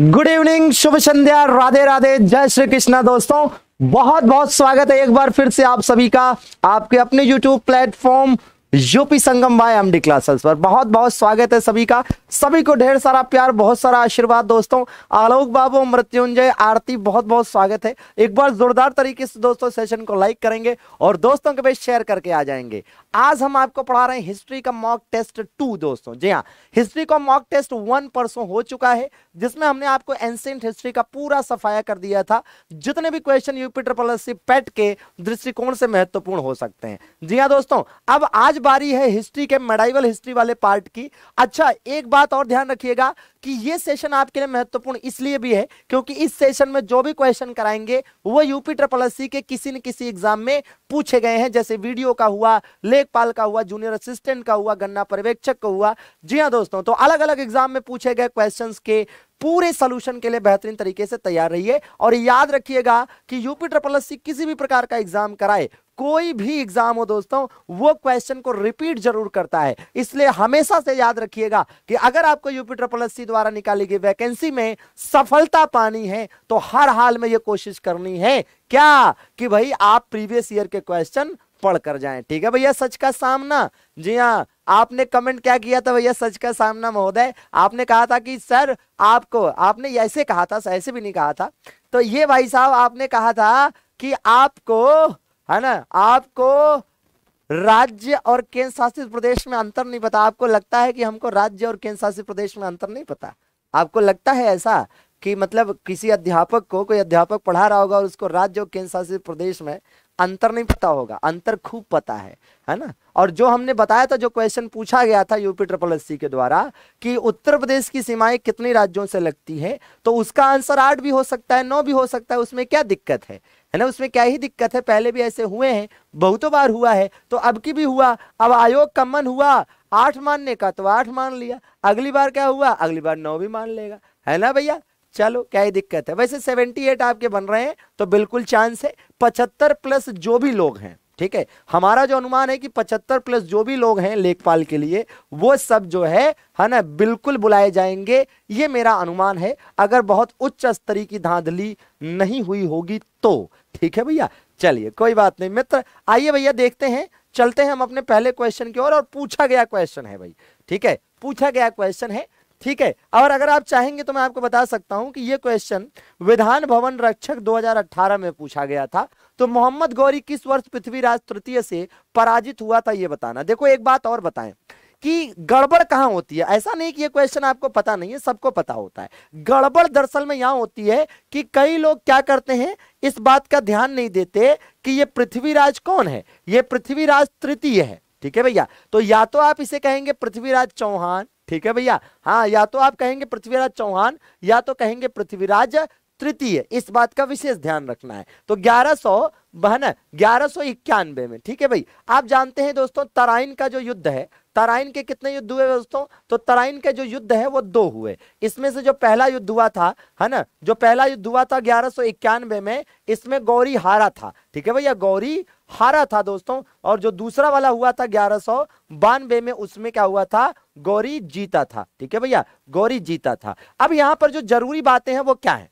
Good evening शुभ संध्या राधे राधे जय श्री कृष्णा दोस्तों बहुत बहुत स्वागत है एक बार फिर से आप सभी का आपके अपने YouTube platform UP Sangam by D classes पर बहुत बहुत स्वागत है सभी का सभी को ढेर सारा प्यार बहुत सारा आशीर्वाद दोस्तों आलोक बाबू मृत्युंजय आरती बहुत बहुत स्वागत है एक बार जोरदार तरीके से दोस्तों सेशन को लाइक करेंगे और दोस्तों के बीच शेयर करके आ जाएंगे आज हम आपको पढ़ा रहे हैं हिस्ट्री का मॉक टेस्ट टू दोस्तों जी हाँ हिस्ट्री का मॉक टेस्ट वन परसों हो चुका है जिसमें हमने आपको एंसेंट हिस्ट्री का पूरा सफाया कर दिया था जितने भी question UP triple S PET के दृष्टिकोण से महत्वपूर्ण हो सकते हैं जी हाँ दोस्तों अब आज बारी है हिस्ट्री के मेडाइवल हिस्ट्री वाले पार्ट की अच्छा एक बात और ध्यान रखिएगा कि ये सेशन आपके लिए महत्वपूर्ण इसलिए भी है क्योंकि इस सेशन में जो भी क्वेश्चन कराएंगे वो यूपी ट्रिपल एस के किसी न किसी एग्जाम में पूछे गए हैं जैसे वीडियो का हुआ लेखपाल का हुआ जूनियर असिस्टेंट का हुआ गन्ना पर्यवेक्षक का हुआ जी हाँ दोस्तों तो अलग अलग एग्जाम में पूछे गए क्वेश्चन के पूरे सोल्यूशन के लिए बेहतरीन तरीके से तैयार रहिए और याद रखिएगा कि यूपी ट्रिपल एस किसी भी प्रकार का एग्जाम कराए कोई भी एग्जाम हो दोस्तों वो क्वेश्चन को रिपीट जरूर करता है इसलिए हमेशा से याद रखिएगा कि अगर आपको यूपी ट्रिपल एस द्वारा निकाली गई वैकेंसी में सफलता पानी है तो हर हाल में ये कोशिश करनी है क्या कि भाई आप प्रीवियस ईयर के क्वेश्चन पढ़ कर जाएं ठीक है भैया सच का सामना जी हाँ आपने कमेंट क्या किया था भैया सच का सामना महोदय आपने कहा था कि सर आपको आपने ऐसे कहा था ऐसे भी नहीं कहा था तो ये भाई साहब आपने कहा था कि आपको है ना आपको राज्य और केंद्र शासित प्रदेश में अंतर नहीं पता आपको लगता है कि हमको राज्य और केंद्र शासित प्रदेश में अंतर नहीं पता आपको लगता है ऐसा कि मतलब किसी अध्यापक को कोई अध्यापक पढ़ा रहा होगा और उसको राज्य और केंद्र शासित प्रदेश में अंतर नहीं पता होगा अंतर खूब पता है है ना और जो हमने बताया था जो क्वेश्चन पूछा गया था यूपी ट्रिपल एस के द्वारा कि उत्तर प्रदेश की सीमाएं कितने राज्यों से लगती है तो उसका आंसर आठ भी हो सकता है नौ भी हो सकता है उसमें क्या दिक्कत है है ना उसमें क्या ही दिक्कत है पहले भी ऐसे हुए हैं बहुतों बार हुआ है तो अब की भी हुआ अब आयोग का मन हुआ आठ मानने का तो आठ मान लिया अगली बार क्या हुआ अगली बार नौ भी मान लेगा है ना भैया चलो क्या ही दिक्कत है वैसे 78 आपके बन रहे हैं तो बिल्कुल चांस है पचहत्तर प्लस जो भी लोग हैं ठीक है हमारा जो अनुमान है कि पचहत्तर प्लस जो भी लोग हैं लेखपाल के लिए वो सब जो है है ना बिल्कुल बुलाए जाएंगे ये मेरा अनुमान है अगर बहुत उच्च स्तरीय की धांधली नहीं हुई होगी तो ठीक है भैया चलिए कोई बात नहीं मित्र आइए भैया देखते हैं चलते हैं हम अपने पहले क्वेश्चन की ओर और, और पूछा गया क्वेश्चन है भाई ठीक है पूछा गया क्वेश्चन है ठीक है और अगर आप चाहेंगे तो मैं आपको बता सकता हूं कि ये क्वेश्चन विधान भवन रक्षक 2018 में पूछा गया था तो मोहम्मद गौरी किस वर्ष पृथ्वीराज तृतीय से पराजित हुआ था ये बताना देखो एक बात और बताएं कि गड़बड़ कहाँ होती है ऐसा नहीं कि ये क्वेश्चन आपको पता नहीं है सबको पता होता है गड़बड़ दरअसल में यहाँ होती है कि कई लोग क्या करते हैं इस बात का ध्यान नहीं देते कि ये पृथ्वीराज कौन है ये पृथ्वीराज तृतीय है ठीक है भैया तो या तो आप इसे कहेंगे पृथ्वीराज चौहान ठीक है भैया हाँ या तो आप कहेंगे पृथ्वीराज चौहान या तो कहेंगे पृथ्वीराज तृतीय इस बात का विशेष ध्यान रखना है तो ग्यारह सौ बहन ग्यारह सौ इक्यानवे में ठीक है भाई आप जानते हैं दोस्तों तराइन का जो युद्ध है तराइन के कितने युद्ध हुए दोस्तों तो तराइन के जो युद्ध है वो दो हुए इसमें से जो पहला युद्ध हुआ था है ना जो पहला युद्ध हुआ था ग्यारह में इसमें गौरी हारा था ठीक है भैया गौरी हारा था दोस्तों और जो दूसरा वाला हुआ था ग्यारह सौ बानवे में उसमें क्या हुआ था गौरी जीता था ठीक है भैया गौरी जीता था अब यहां पर जो जरूरी बातें हैं वो क्या है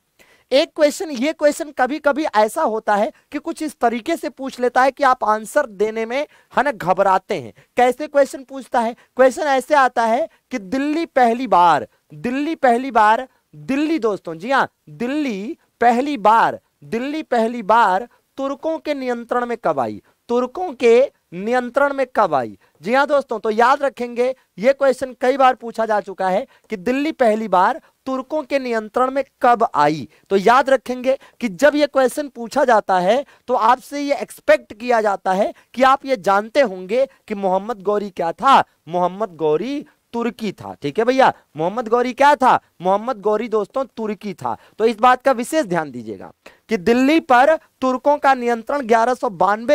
एक क्वेश्चन ये क्वेश्चन कभी कभी ऐसा होता है कि कुछ इस तरीके से पूछ लेता है कि आप आंसर देने में है ना घबराते हैं कैसे क्वेश्चन पूछता है क्वेश्चन ऐसे आता है कि दिल्ली पहली बार दिल्ली पहली बार दिल्ली दोस्तों जी हाँ दिल्ली पहली बार दिल्ली पहली बार तुर्कों के नियंत्रण में कब आई तुर्कों के नियंत्रण में कब आई जी हाँ दोस्तों तो याद रखेंगे ये क्वेश्चन कई बार पूछा जा चुका है कि दिल्ली पहली बार तुर्कों के नियंत्रण में कब आई तो याद रखेंगे कि जब ये क्वेश्चन पूछा जाता है तो आपसे ये एक्सपेक्ट किया जाता है कि आप ये जानते होंगे कि मोहम्मद गौरी क्या था मोहम्मद गौरी तुर्की था ठीक है भैया मोहम्मद गौरी क्या था मोहम्मद गौरी दोस्तों तुर्की था तो इस बात का विशेष ध्यान दीजिएगा कि दिल्ली पर तुर्कों का नियंत्रण ग्यारह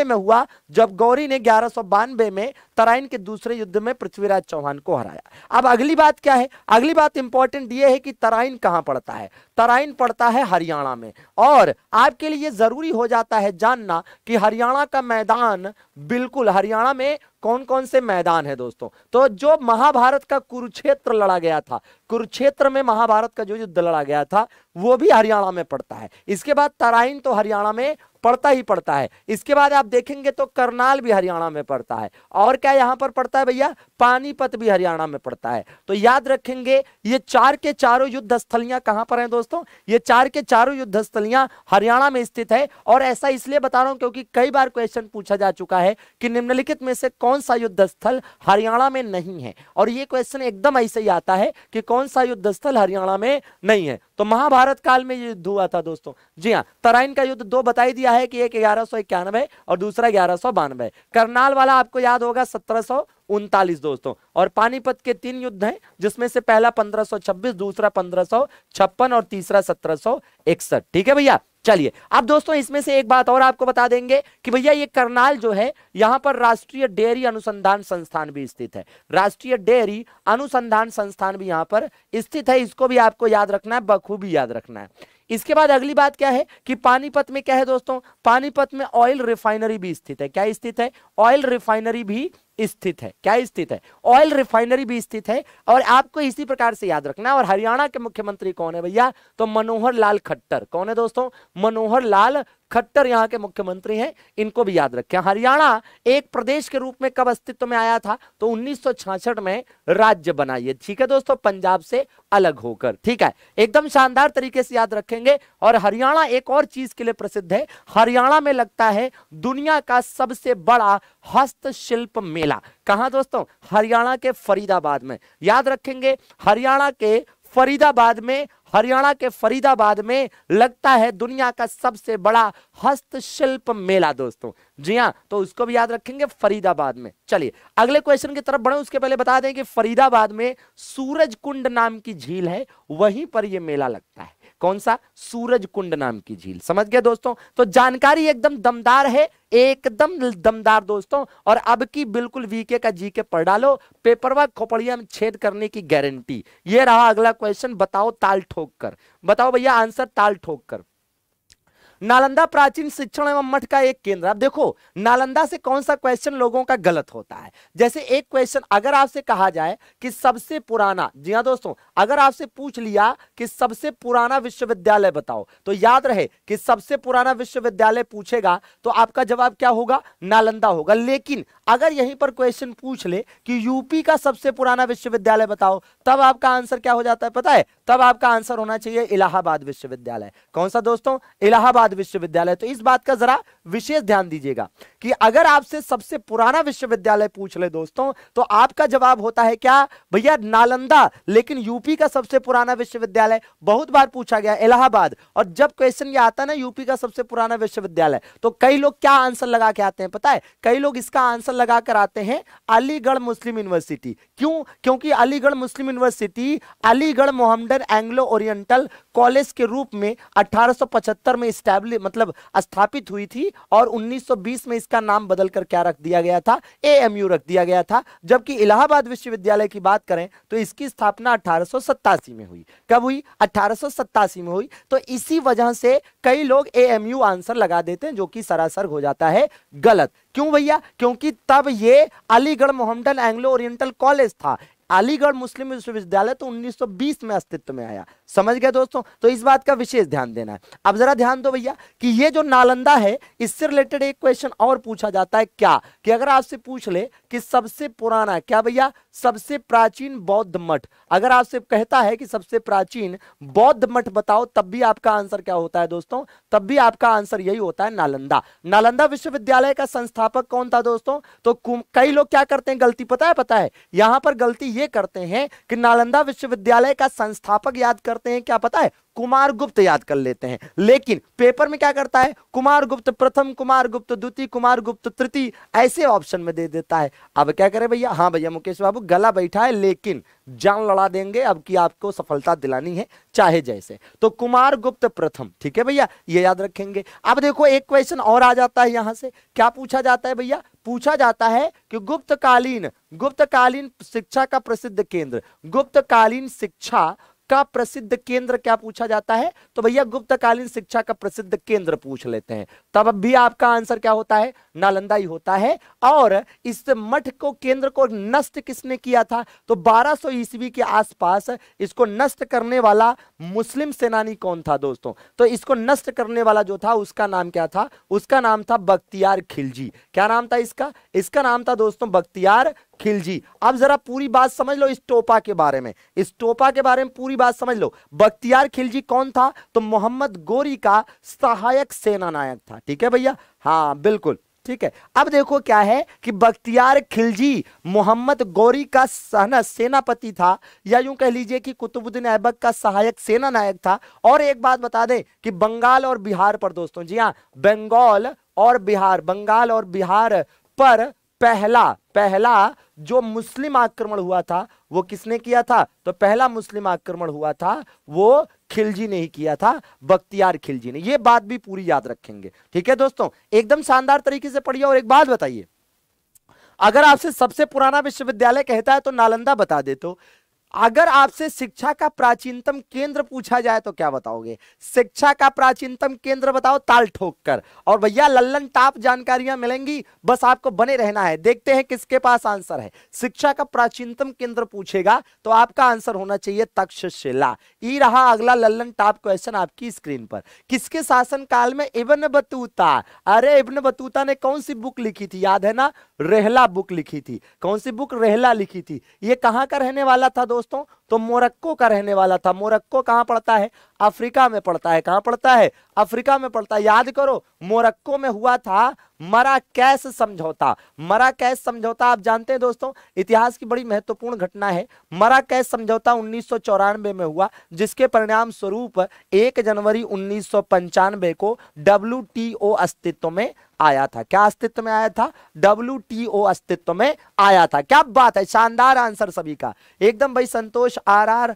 में हुआ जब गौरी ने ग्यारह में तराइन के दूसरे युद्ध में पृथ्वीराज चौहान को हराया अब अगली बात क्या है अगली बात इंपॉर्टेंट ये है कि तराइन कहाँ पड़ता है तराइन पड़ता है हरियाणा में और आपके लिए जरूरी हो जाता है जानना कि हरियाणा का मैदान बिल्कुल हरियाणा में कौन कौन से मैदान है दोस्तों तो जो महाभारत का कुरुक्षेत्र लड़ा गया था कुरुक्षेत्र में महाभारत का जो युद्ध लड़ा गया था वो भी हरियाणा में पड़ता है इसके बाद तराइन तो हरियाणा में पड़ता ही पड़ता है इसके बाद आप देखेंगे तो करनाल भी हरियाणा में पड़ता है और क्या यहाँ पर पड़ता है भैया पानीपत भी हरियाणा में पड़ता है तो याद रखेंगे ये चार के चारों युद्ध स्थलियां कहां पर हैं दोस्तों ये चार के चारों युद्ध स्थलियां हरियाणा में स्थित है और ऐसा इसलिए बता रहा हूं क्योंकि कई बार क्वेश्चन पूछा जा चुका है कि निम्नलिखित में से कौन सा युद्ध स्थल हरियाणा में नहीं है और ये क्वेश्चन एकदम ऐसे ही आता है कि कौन सा युद्ध स्थल हरियाणा में नहीं है तो महाभारत काल में युद्ध हुआ था दोस्तों जी हाँ तराइन का युद्ध दो बताई दिया है कि एक ग्यारह सौ इक्यानवे और दूसरा ग्यारह सौ बानवे करनाल वाला आपको याद होगा सत्रह सौ उनतालीस दोस्तों और पानीपत के तीन युद्ध हैं जिसमें से पहला 1526 दूसरा 1556 और तीसरा 1761 ठीक है भैया चलिए अब दोस्तों इसमें से एक बात और आपको बता देंगे कि भैया ये करनाल जो है यहां पर राष्ट्रीय डेयरी अनुसंधान संस्थान भी स्थित है राष्ट्रीय डेयरी अनुसंधान संस्थान भी यहां पर स्थित है इसको भी आपको याद रखना है बखूबी याद रखना है इसके बाद अगली बात क्या है कि पानीपत में क्या है दोस्तों पानीपत में ऑयल रिफाइनरी भी स्थित है क्या स्थित है ऑयल रिफाइनरी भी स्थित है क्या स्थित है ऑयल रिफाइनरी भी स्थित है और आपको इसी प्रकार से याद रखना और हरियाणा के मुख्यमंत्री कौन है भैया तो मनोहर लाल खट्टर कौन है दोस्तों मनोहर लाल खट्टर यहां के मुख्यमंत्री हैं इनको भी याद रखें हरियाणा एक प्रदेश के रूप में कब अस्तित्व में आया था तो उन्नीस में राज्य बना ये ठीक है दोस्तों पंजाब से अलग होकर ठीक है एकदम शानदार तरीके से याद रखेंगे और हरियाणा एक और चीज के लिए प्रसिद्ध है हरियाणा में लगता है दुनिया का सबसे बड़ा हस्तशिल्प मेला मेला कहा दोस्तों हरियाणा के फरीदाबाद में याद रखेंगे हरियाणा के फरीदाबाद में हरियाणा के फरीदाबाद में लगता है दुनिया का सबसे बड़ा हस्तशिल्प मेला दोस्तों जी हाँ तो उसको भी याद रखेंगे फरीदाबाद में चलिए अगले क्वेश्चन की तरफ बढ़े उसके पहले बता दें कि फरीदाबाद में सूरज कुंड नाम की झील है वहीं पर यह मेला लगता है कौन सा सूरज कुंड नाम की झील समझ गए दोस्तों तो जानकारी एकदम दमदार है एकदम दमदार दोस्तों और अब की बिल्कुल वीके का जीके पढ़ डालो पेपर वर्क खोपड़िया में छेद करने की गारंटी ये रहा अगला क्वेश्चन बताओ ताल ठोक कर बताओ भैया आंसर ताल ठोक कर नालंदा प्राचीन शिक्षण एवं मठ का एक केंद्र अब देखो नालंदा से कौन सा क्वेश्चन लोगों का गलत होता है जैसे एक क्वेश्चन अगर आपसे कहा जाए कि सबसे पुराना जी हाँ दोस्तों अगर आपसे पूछ लिया कि सबसे पुराना विश्वविद्यालय बताओ तो याद रहे कि सबसे पुराना विश्वविद्यालय पूछेगा तो आपका जवाब क्या होगा नालंदा होगा लेकिन अगर यहीं पर क्वेश्चन पूछ ले कि यूपी का सबसे पुराना विश्वविद्यालय बताओ तब आपका आंसर क्या हो जाता है पता है तब आपका आंसर होना चाहिए इलाहाबाद विश्वविद्यालय कौन सा दोस्तों इलाहाबाद विश्वविद्यालय तो इस बात का जरा विशेष ध्यान दीजिएगा कि अगर आपसे सबसे पुराना विश्वविद्यालय पूछ ले दोस्तों तो आपका जवाब होता है क्या भैया नालंदा लेकिन यूपी का सबसे पुराना विश्वविद्यालय बहुत बार पूछा गया इलाहाबाद और जब क्वेश्चन ये आता ना यूपी का सबसे पुराना विश्वविद्यालय तो कई लोग क्या आंसर लगा के आते हैं पता है कई लोग इसका आंसर लगा कर आते हैं अलीगढ़ मुस्लिम यूनिवर्सिटी क्यों क्योंकि Aligarh Muslim university Aligarh Mohammedan Anglo oriental college के रूप में 1875 में स्टैब्लिश मतलब स्थापित हुई थी और 1920 में इसका इसका नाम बदलकर क्या रख दिया गया था एएमयू रख दिया गया था जबकि इलाहाबाद विश्वविद्यालय की बात करें तो इसकी स्थापना अठारह में हुई कब हुई अठारह में हुई तो इसी वजह से कई लोग ए आंसर लगा देते हैं जो कि सरासर हो जाता है गलत क्यों भैया क्योंकि तब ये Aligarh Mohammedan Anglo oriental college था अलीगढ़ मुस्लिम विश्वविद्यालय तो 1920 में अस्तित्व में आया समझ गए दोस्तों तो इस बात का विशेष ध्यान देना है अब जरा ध्यान दो भैया कि ये जो नालंदा है इससे रिलेटेड एक क्वेश्चन और पूछा जाता है क्या कि अगर आपसे पूछ ले कि सबसे पुराना क्या भैया सबसे प्राचीन बौद्ध मठ अगर आपसे कहता है कि सबसे प्राचीन बौद्ध मठ बताओ तब भी आपका आंसर क्या होता है दोस्तों तब भी आपका आंसर यही होता है नालंदा नालंदा विश्वविद्यालय का संस्थापक कौन था दोस्तों तो कई लोग क्या करते हैं गलती पता है पता है यहां पर गलती ये करते हैं कि नालंदा विश्वविद्यालय का संस्थापक याद करते हैं क्या पता है कुमार गुप्त याद कर लेते हैं लेकिन पेपर में क्या करता है कुमार गुप्त प्रथम कुमार गुप्त द्वितीय कुमार गुप्त तृतीय ऐसे ऑप्शन में दे देता है अब क्या करें भैया हाँ भैया मुकेश बाबू गला बैठा है लेकिन जान लड़ा देंगे अब की आपको सफलता दिलानी है चाहे जैसे तो कुमार गुप्त प्रथम ठीक है भैया ये याद रखेंगे अब देखो एक क्वेश्चन और आ जाता है यहां से क्या पूछा जाता है भैया पूछा जाता है कि गुप्तकालीन गुप्तकालीन शिक्षा का प्रसिद्ध केंद्र गुप्तकालीन शिक्षा का प्रसिद्ध केंद्र क्या पूछा जाता है तो भैया गुप्तकालीन शिक्षा का प्रसिद्ध केंद्र पूछ लेते हैं तब भी आपका आंसर क्या होता है नालंदा ही होता है और इस मठ को केंद्र को नष्ट किसने किया था तो 1200 ईस्वी के आसपास इसको नष्ट करने वाला मुस्लिम सेनानी कौन था दोस्तों तो इसको नष्ट करने वाला जो था उसका नाम क्या था उसका नाम था बख्तियार खिलजी क्या नाम था इसका इसका नाम था दोस्तों बख्तियार खिलजी अब जरा पूरी बात समझ लो इस टोपा के बारे में इस टोपा के बारे में पूरी बात समझ लो बख्तियार खिलजी कौन था तो मोहम्मद गोरी का सहायक सेना नायक था ठीक है भैया हाँ बिल्कुल ठीक है अब देखो क्या है कि बख्तियार खिलजी मोहम्मद गौरी का सहना सेनापति था या यूं कह लीजिए कि कुतुबुद्दीन ऐबक का सहायक सेना नायक था और एक बात बता दें कि बंगाल और बिहार पर दोस्तों जी हाँ बंगाल और बिहार बंगाल और बिहार पर पहला पहला जो मुस्लिम आक्रमण हुआ था वो किसने किया था तो पहला मुस्लिम आक्रमण हुआ था वो खिलजी ने ही किया था बख्तियार खिलजी ने ये बात भी पूरी याद रखेंगे ठीक है दोस्तों एकदम शानदार तरीके से पढ़िए और एक बात बताइए अगर आपसे सबसे पुराना विश्वविद्यालय कहता है तो नालंदा बता दे तो अगर आपसे शिक्षा का प्राचीनतम केंद्र पूछा जाए तो क्या बताओगे शिक्षा का प्राचीनतम केंद्र बताओ ताल ठोक कर और भैया लल्लन टाप जानकारियां मिलेंगी बस आपको बने रहना है देखते हैं किसके पास आंसर है शिक्षा का प्राचीनतम केंद्र पूछेगा तो आपका आंसर होना चाहिए तक्षशिला ई रहा अगला लल्लन टाप क्वेश्चन आपकी स्क्रीन पर किसके शासनकाल में इबन बतूता अरे इबन बतूता ने कौन सी बुक लिखी थी याद है ना रेहला बुक लिखी थी कौन सी बुक रेहला लिखी थी ये कहां का रहने वाला था दोस्तों दोस्तों तो मोरक्को का रहने वाला था मोरक्को कहाँ पड़ता है अफ्रीका में पड़ता है कहाँ पड़ता है अफ्रीका में पड़ता है याद करो मोरक्को में हुआ था मरा कैश समझौता मरा कैश समझौता आप जानते हैं दोस्तों इतिहास की बड़ी महत्वपूर्ण घटना है मरा कैश समझौता उन्नीस में हुआ जिसके परिणाम स्वरूप एक जनवरी उन्नीस को डब्ल्यू अस्तित्व में आया था क्या अस्तित्व में आया था डब्ल्यू अस्तित्व में आया था क्या बात है शानदार आंसर सभी का एकदम भाई संतोष आर आर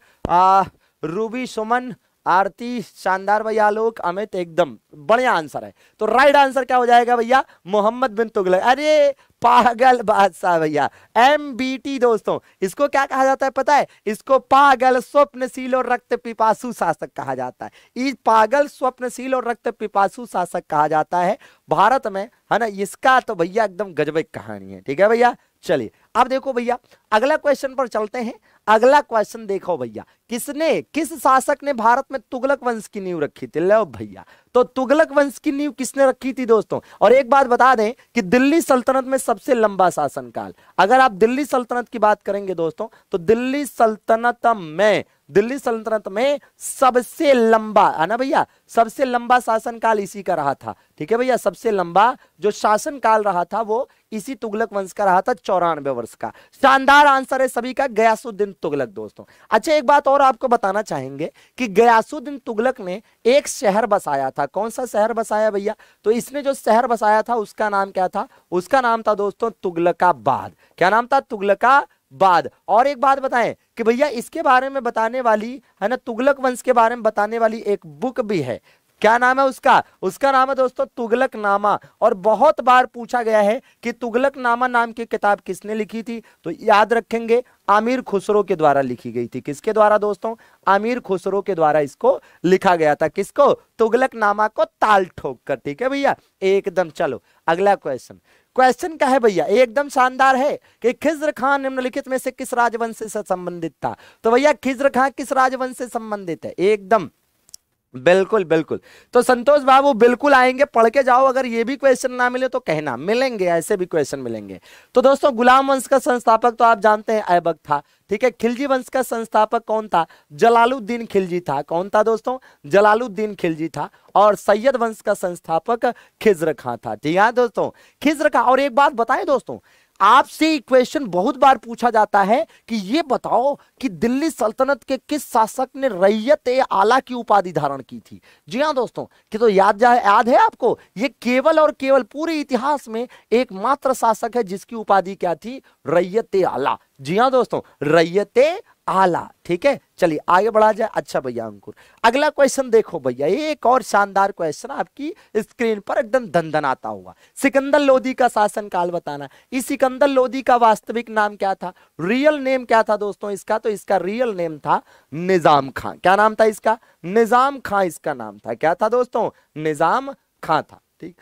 रूबी सुमन आरती शानदार भैया आलोक अमित एकदम बढ़िया आंसर है तो राइट आंसर क्या हो जाएगा भैया मोहम्मद बिन तुगलक अरे पागल बादशाह भैया एम बी टी दोस्तों इसको क्या कहा जाता है पता है इसको पागल स्वप्नशील और रक्त पिपासु शासक कहा जाता है इस पागल स्वप्नशील और रक्त पिपासु शासक कहा जाता है भारत में है ना इसका तो भैया एकदम गजब कहानी है ठीक है भैया चलिए अब देखो भैया अगला क्वेश्चन पर चलते हैं अगला क्वेश्चन देखो भैया किसने किस शासक ने भारत में तुगलक वंश की नींव रखी थी लो भैया तो तुगलक वंश की नींव किसने रखी थी दोस्तों और एक बात बता दें कि दिल्ली सल्तनत में सबसे लंबा शासनकाल अगर आप दिल्ली सल्तनत की बात करेंगे दोस्तों तो दिल्ली सल्तनत में दिल्ली सल्तनत में सबसे लंबा है ना भैया सबसे लंबा शासनकाल इसी का रहा था ठीक है भैया सबसे लंबा जो शासनकाल रहा था वो इसी तुगलक वंश का रहा था चौरानवे वर्ष का शानदार आंसर है सभी का गयासुद्दीन तुगलक दोस्तों अच्छा एक बात और आपको बताना चाहेंगे कि गयासुद्दीन तुगलक ने एक शहर बसाया था था कौन सा शहर बसाया भैया तो इसने जो शहर बसाया था उसका नाम क्या था उसका नाम था दोस्तों तुगलकाबाद क्या नाम था तुगलका बाद और एक बात बताएं कि भैया इसके बारे में बताने वाली है ना तुगलक वंश के बारे में बताने वाली एक बुक भी है क्या नाम है उसका उसका नाम है दोस्तों तुगलक नामा और बहुत बार पूछा गया है कि तुगलक नामा नाम की किताब किसने लिखी थी तो याद रखेंगे आमिर खुसरो के द्वारा लिखी गई थी किसके द्वारा दोस्तों आमिर खुसरो के द्वारा इसको लिखा गया था किसको तुगलक नामा को ताल ठोक कर ठीक है भैया एकदम चलो अगला क्वेश्चन क्वेश्चन क्या है भैया एकदम शानदार है कि खिज्र खान निम्नलिखित में से किस राजवंश से संबंधित था तो भैया खिज्र खान किस राजवंश से संबंधित है एकदम बिल्कुल बिल्कुल तो संतोष बाबू बिल्कुल आएंगे पढ़ के जाओ अगर ये भी क्वेश्चन ना मिले तो कहना मिलेंगे ऐसे भी क्वेश्चन मिलेंगे तो दोस्तों गुलाम वंश का संस्थापक तो आप जानते हैं ऐबक था ठीक है खिलजी वंश का संस्थापक कौन था जलालुद्दीन खिलजी था कौन था दोस्तों जलालुद्दीन खिलजी था और सैयद वंश का संस्थापक खिज्र खां था ठीक है दोस्तों खिज्र खां और एक बात बताए दोस्तों आपसे क्वेश्चन बहुत बार पूछा जाता है कि ये बताओ कि दिल्ली सल्तनत के किस शासक ने रैयत ए आला की उपाधि धारण की थी जी हाँ दोस्तों कि तो याद जा याद है आपको ये केवल और केवल पूरे इतिहास में एकमात्र शासक है जिसकी उपाधि क्या थी रैयत ए आला जी हाँ दोस्तों रैयते आला ठीक है चलिए आगे बढ़ा जाए अच्छा भैया अंकुर अगला क्वेश्चन देखो भैया ये एक और शानदार क्वेश्चन आपकी स्क्रीन पर एकदम धंधन आता हुआ सिकंदर लोधी का शासन काल बताना इस सिकंदर लोधी का वास्तविक नाम क्या था रियल नेम क्या था दोस्तों इसका तो इसका रियल नेम था निजाम खां क्या नाम था इसका निजाम खां इसका नाम था क्या था दोस्तों निजाम खां था ठीक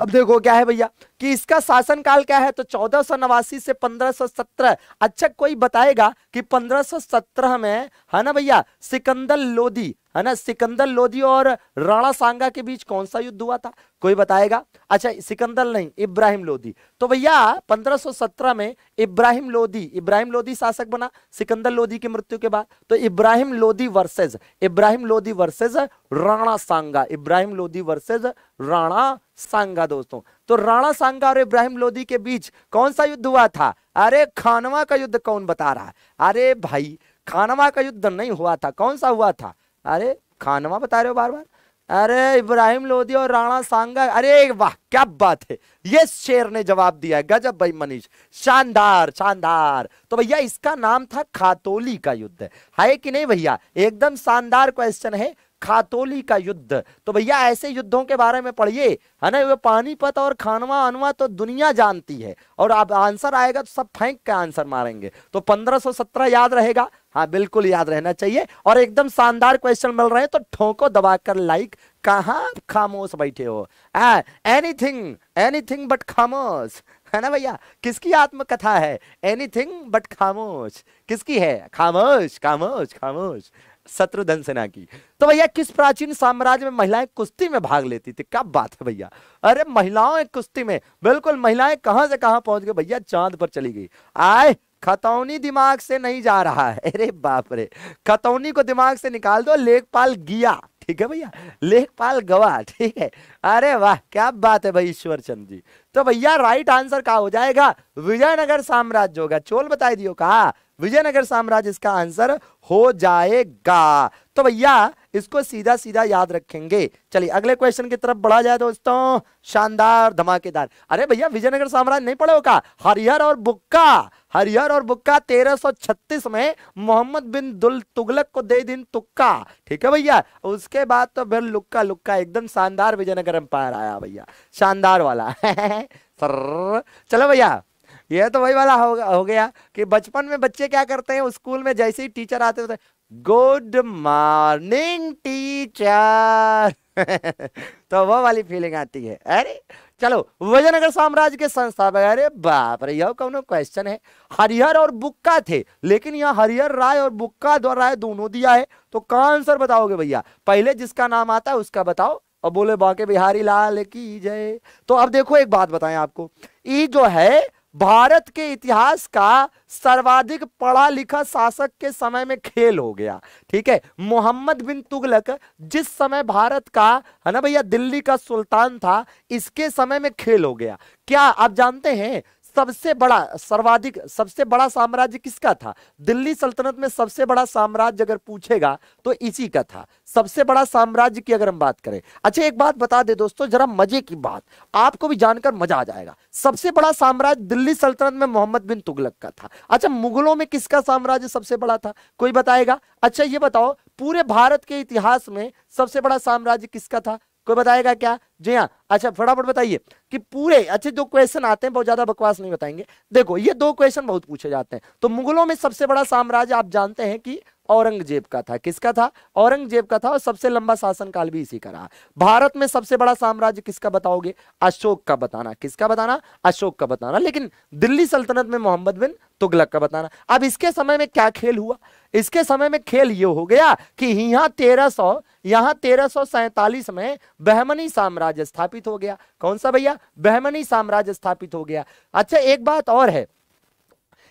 अब देखो क्या है भैया कि इसका शासन काल क्या है तो चौदह सौ नवासी से पंद्रह सौ सत्रह अच्छा कोई बताएगा कि पंद्रह सौ सत्रह में है ना भैया सिकंदर लोदी है ना सिकंदर लोधी और राणा सांगा के बीच कौन सा युद्ध हुआ था कोई बताएगा अच्छा सिकंदर नहीं इब्राहिम लोधी तो भैया 1517 में इब्राहिम लोधी इब्राहिम लोधी शासक बना सिकंदर लोधी की मृत्यु के बाद तो Ibrahim Lodi versus Ibrahim Lodi versus Rana Sanga Ibrahim Lodi versus Rana Sanga दोस्तों तो राणा सांगा और इब्राहिम लोधी के बीच कौन सा युद्ध हुआ था अरे खानवा का युद्ध कौन बता रहा है अरे भाई खानवा का युद्ध नहीं हुआ था कौन सा हुआ था अरे खानवा बता रहे हो बार बार अरे इब्राहिम लोधी और राणा सांगा अरे वाह क्या बात है ये शेर ने जवाब दिया है गजब भाई मनीष शानदार शानदार तो भैया इसका नाम था खातोली का युद्ध है कि नहीं भैया एकदम शानदार क्वेश्चन है खातोली का युद्ध तो भैया ऐसे युद्धों के बारे में पढ़िए है ना वो पानीपत और खानवा अनवा तो दुनिया जानती है और अब आंसर आएगा तो सब फेंक के आंसर मारेंगे तो 1517 याद रहेगा हाँ बिल्कुल याद रहना चाहिए और एकदम शानदार क्वेश्चन मिल रहे हैं तो ठोको दबाकर लाइक कहा खामोश बैठे हो एनीथिंग एनीथिंग बट खामोश है ना भैया किसकी आत्मकथा है एनीथिंग बट खामोश किसकी है खामोश खामोश खामोश शत्रुधन सेना की तो भैया किस प्राचीन साम्राज्य में महिलाएं कुश्ती में भाग लेती थी क्या बात है भैया अरे महिलाओं कुश्ती में बिल्कुल महिलाएं कहां से कहां पहुंच गई भैया चांद पर चली गई आए खतौनी दिमाग से नहीं जा रहा है अरे बाप रे खतौनी को दिमाग से निकाल दो लेखपाल गिया ठीक है भैया लेखपाल गवा ठीक है अरे वाह क्या बात है भाई ईश्वर चंद जी तो भैया राइट आंसर क्या हो जाएगा विजयनगर साम्राज्य होगा चोल बताई दियो कहा विजयनगर साम्राज्य इसका आंसर हो जाएगा तो भैया इसको सीधा सीधा याद रखेंगे चलिए अगले क्वेश्चन की तरफ बढ़ा जाए दोस्तों शानदार धमाकेदार अरे भैया विजयनगर साम्राज्य नहीं पढ़े होगा हरिहर और बुक्का हरिहर और बुक्का 1336 में मोहम्मद बिन दुल तुगलक को दे दिन तुक्का ठीक है भैया उसके बाद तो फिर लुक्का लुक्का एकदम शानदार विजयनगर एम्पायर आया भैया शानदार वाला चलो भैया यह तो वही वाला हो, हो गया कि बचपन में बच्चे क्या करते हैं स्कूल में जैसे ही टीचर आते होते गुड मॉर्निंग टीचर तो वो वाली फीलिंग आती है अरे चलो विजयनगर साम्राज्य के संस्थापक अरे बाप रे यह कौन क्वेश्चन है हरिहर और बुक्का थे लेकिन यहाँ हरिहर राय और बुक्का द्वारा राय दोनों दिया है तो कहा आंसर बताओगे भैया पहले जिसका नाम आता है उसका बताओ और बोले बाके बिहारी लाल की जय तो अब देखो एक बात बताएं आपको ई जो है भारत के इतिहास का सर्वाधिक पढ़ा लिखा शासक के समय में खेल हो गया ठीक है मोहम्मद बिन तुगलक जिस समय भारत का है ना भैया दिल्ली का सुल्तान था इसके समय में खेल हो गया क्या आप जानते हैं सबसे बड़ा सर्वाधिक सबसे बड़ा साम्राज्य किसका था दिल्ली सल्तनत में सबसे बड़ा साम्राज्य अगर पूछेगा तो इसी का था सबसे बड़ा साम्राज्य की अगर हम बात करें अच्छा एक बात बता दे दोस्तों जरा मजे की बात आपको भी जानकर मजा आ जाएगा सबसे बड़ा साम्राज्य दिल्ली सल्तनत में मोहम्मद बिन तुगलक का था अच्छा मुगलों में किसका साम्राज्य सबसे बड़ा था कोई बताएगा अच्छा ये बताओ पूरे भारत के इतिहास में सबसे बड़ा साम्राज्य किसका था कोई बताएगा क्या जी हाँ अच्छा फटाफट बताइए कि पूरे अच्छे जो क्वेश्चन आते हैं बहुत ज्यादा बकवास नहीं बताएंगे देखो ये दो क्वेश्चन बहुत पूछे जाते हैं तो मुगलों में सबसे बड़ा साम्राज्य आप जानते हैं कि औरंगजेब का था किसका था औरंगजेब का था और सबसे लंबा शासन काल भी इसी का रहा भारत में सबसे बड़ा साम्राज्य किसका बताओगे अशोक का बताना किसका बताना अशोक का बताना लेकिन दिल्ली सल्तनत में मोहम्मद बिन तुगलक का बताना अब इसके समय में क्या खेल हुआ इसके समय में खेल ये हो गया कि यहां तेरह सौ यहां तेरह सौ सैतालीस में बहमनी साम्राज्य स्थापित हो गया कौन सा भैया बहमनी साम्राज्य स्थापित हो गया अच्छा एक बात और है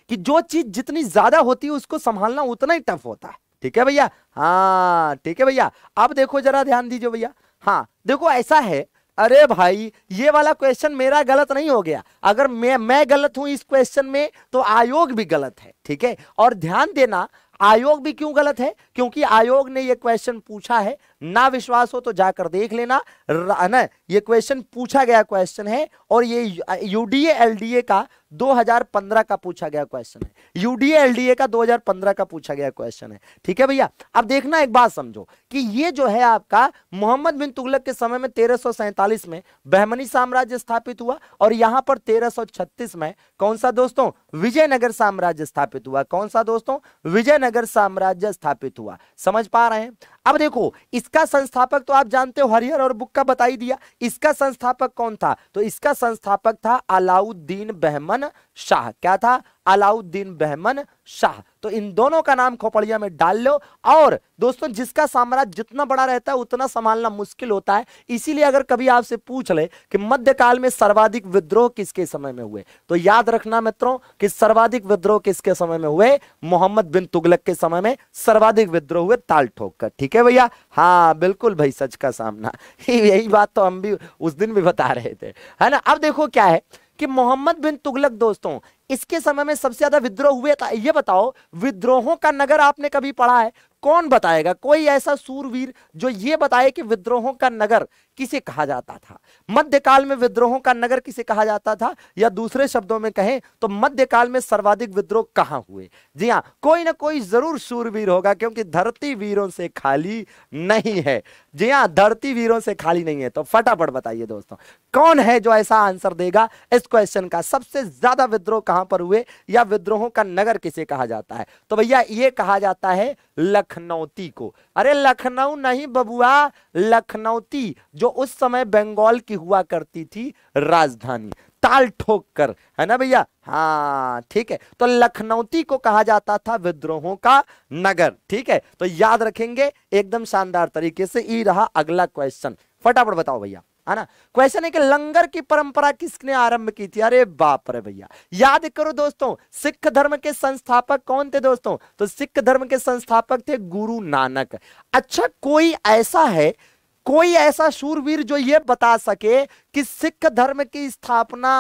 कि जो चीज जितनी ज्यादा होती है उसको संभालना उतना ही टफ होता है ठीक है भैया हाँ ठीक है भैया अब देखो जरा ध्यान दीजिए भैया हाँ देखो ऐसा है अरे भाई ये वाला क्वेश्चन मेरा गलत नहीं हो गया अगर मैं मैं गलत हूं इस क्वेश्चन में तो आयोग भी गलत है ठीक है और ध्यान देना आयोग भी क्यों गलत है क्योंकि आयोग ने यह क्वेश्चन पूछा है ना विश्वास हो तो जाकर देख लेना ना ये क्वेश्चन पूछा गया क्वेश्चन है और ये यूडीए एलडीए का 2015 का पूछा गया क्वेश्चन है यूडीए एलडीए का 2015 का पूछा गया क्वेश्चन है ठीक है भैया अब देखना एक बात समझो कि ये जो है आपका मोहम्मद बिन तुगलक के समय में तेरह में बहमनी साम्राज्य स्थापित हुआ और यहां पर तेरह में कौन सा दोस्तों विजयनगर साम्राज्य स्थापित हुआ कौन सा दोस्तों विजयनगर साम्राज्य स्थापित हुआ समझ पा रहे हैं अब देखो इसका संस्थापक तो आप जानते हो हरिहर और बुक का बताई दिया इसका संस्थापक कौन था तो इसका संस्थापक था अलाउद्दीन बहमन शाह क्या था अलाउद्दीन बहमन शाह तो इन दोनों का नाम खोपड़िया में डाल लो और दोस्तों जिसका साम्राज्य जितना बड़ा रहता है उतना संभालना मुश्किल होता है इसीलिए अगर कभी आपसे पूछ ले कि मध्यकाल में सर्वाधिक विद्रोह किसके समय में हुए तो याद रखना मित्रों कि सर्वाधिक विद्रोह किसके समय में हुए मोहम्मद बिन तुगलक के समय में सर्वाधिक विद्रोह हुए ताल ठोक ठीक है भैया हाँ बिल्कुल भाई सच का सामना यही बात तो हम भी उस दिन भी बता रहे थे है ना अब देखो क्या है कि मोहम्मद बिन तुगलक दोस्तों इसके समय में सबसे ज्यादा विद्रोह हुए था ये बताओ विद्रोहों का नगर आपने कभी पढ़ा है कौन बताएगा कोई ऐसा सूरवीर जो ये बताए कि विद्रोहों का नगर किसे कहा जाता था मध्यकाल में विद्रोहों का नगर किसे कहा जाता था या दूसरे शब्दों में कहें तो मध्यकाल में सर्वाधिक विद्रोह कहां हुए जी हाँ कोई ना कोई जरूर सूरवीर होगा क्योंकि धरती वीरों से खाली नहीं है जी हाँ धरती वीरों से खाली नहीं है तो फटाफट बताइए दोस्तों कौन है जो ऐसा आंसर देगा इस क्वेश्चन का सबसे ज्यादा विद्रोह कहां पर हुए या विद्रोहों का नगर किसे कहा जाता है तो भैया ये कहा जाता है लक लखनौती को अरे लखनऊ नहीं बबुआ लखनौती जो उस समय बंगाल की हुआ करती थी राजधानी ताल ठोक कर है ना भैया हाँ ठीक है तो लखनौती को कहा जाता था विद्रोहों का नगर ठीक है तो याद रखेंगे एकदम शानदार तरीके से ई रहा अगला क्वेश्चन फटाफट बताओ भैया है ना क्वेश्चन है कि लंगर की परंपरा किसने आरंभ की थी अरे बाप रे भैया याद करो दोस्तों सिख धर्म के संस्थापक कौन थे दोस्तों तो सिख धर्म के संस्थापक थे गुरु नानक अच्छा कोई ऐसा है कोई ऐसा शूरवीर जो ये बता सके कि सिख धर्म की स्थापना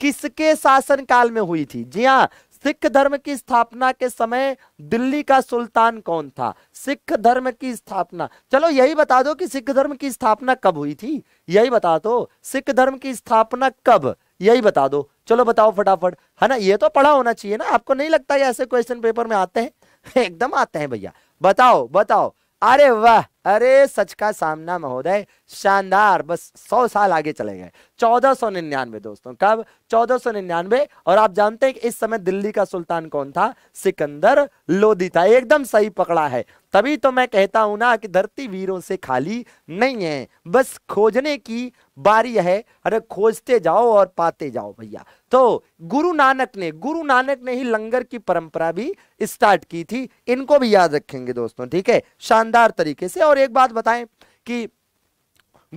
किसके शासन काल में हुई थी जी हाँ सिख धर्म की स्थापना के समय दिल्ली का सुल्तान कौन था सिख धर्म की स्थापना चलो यही बता दो कि सिख धर्म की स्थापना कब हुई थी यही बता दो सिख धर्म की स्थापना कब यही बता दो चलो बताओ फटाफट है ना ये तो पढ़ा होना चाहिए ना आपको नहीं लगता ऐसे क्वेश्चन पेपर में आते हैं एकदम आते हैं भैया बताओ बताओ अरे वाह अरे सच का सामना महोदय शानदार बस सौ साल आगे चले गए चौदह सौ निन्यानवे दोस्तों कब चौदह सौ निन्यानवे और आप जानते हैं कि इस समय दिल्ली का सुल्तान कौन था सिकंदर लोदी था एकदम सही पकड़ा है तभी तो मैं कहता हूं ना कि धरती वीरों से खाली नहीं है बस खोजने की बारी है अरे खोजते जाओ और पाते जाओ भैया तो गुरु नानक ने गुरु नानक ने ही लंगर की परंपरा भी स्टार्ट की थी इनको भी याद रखेंगे दोस्तों ठीक है शानदार तरीके से और एक बात बताएं कि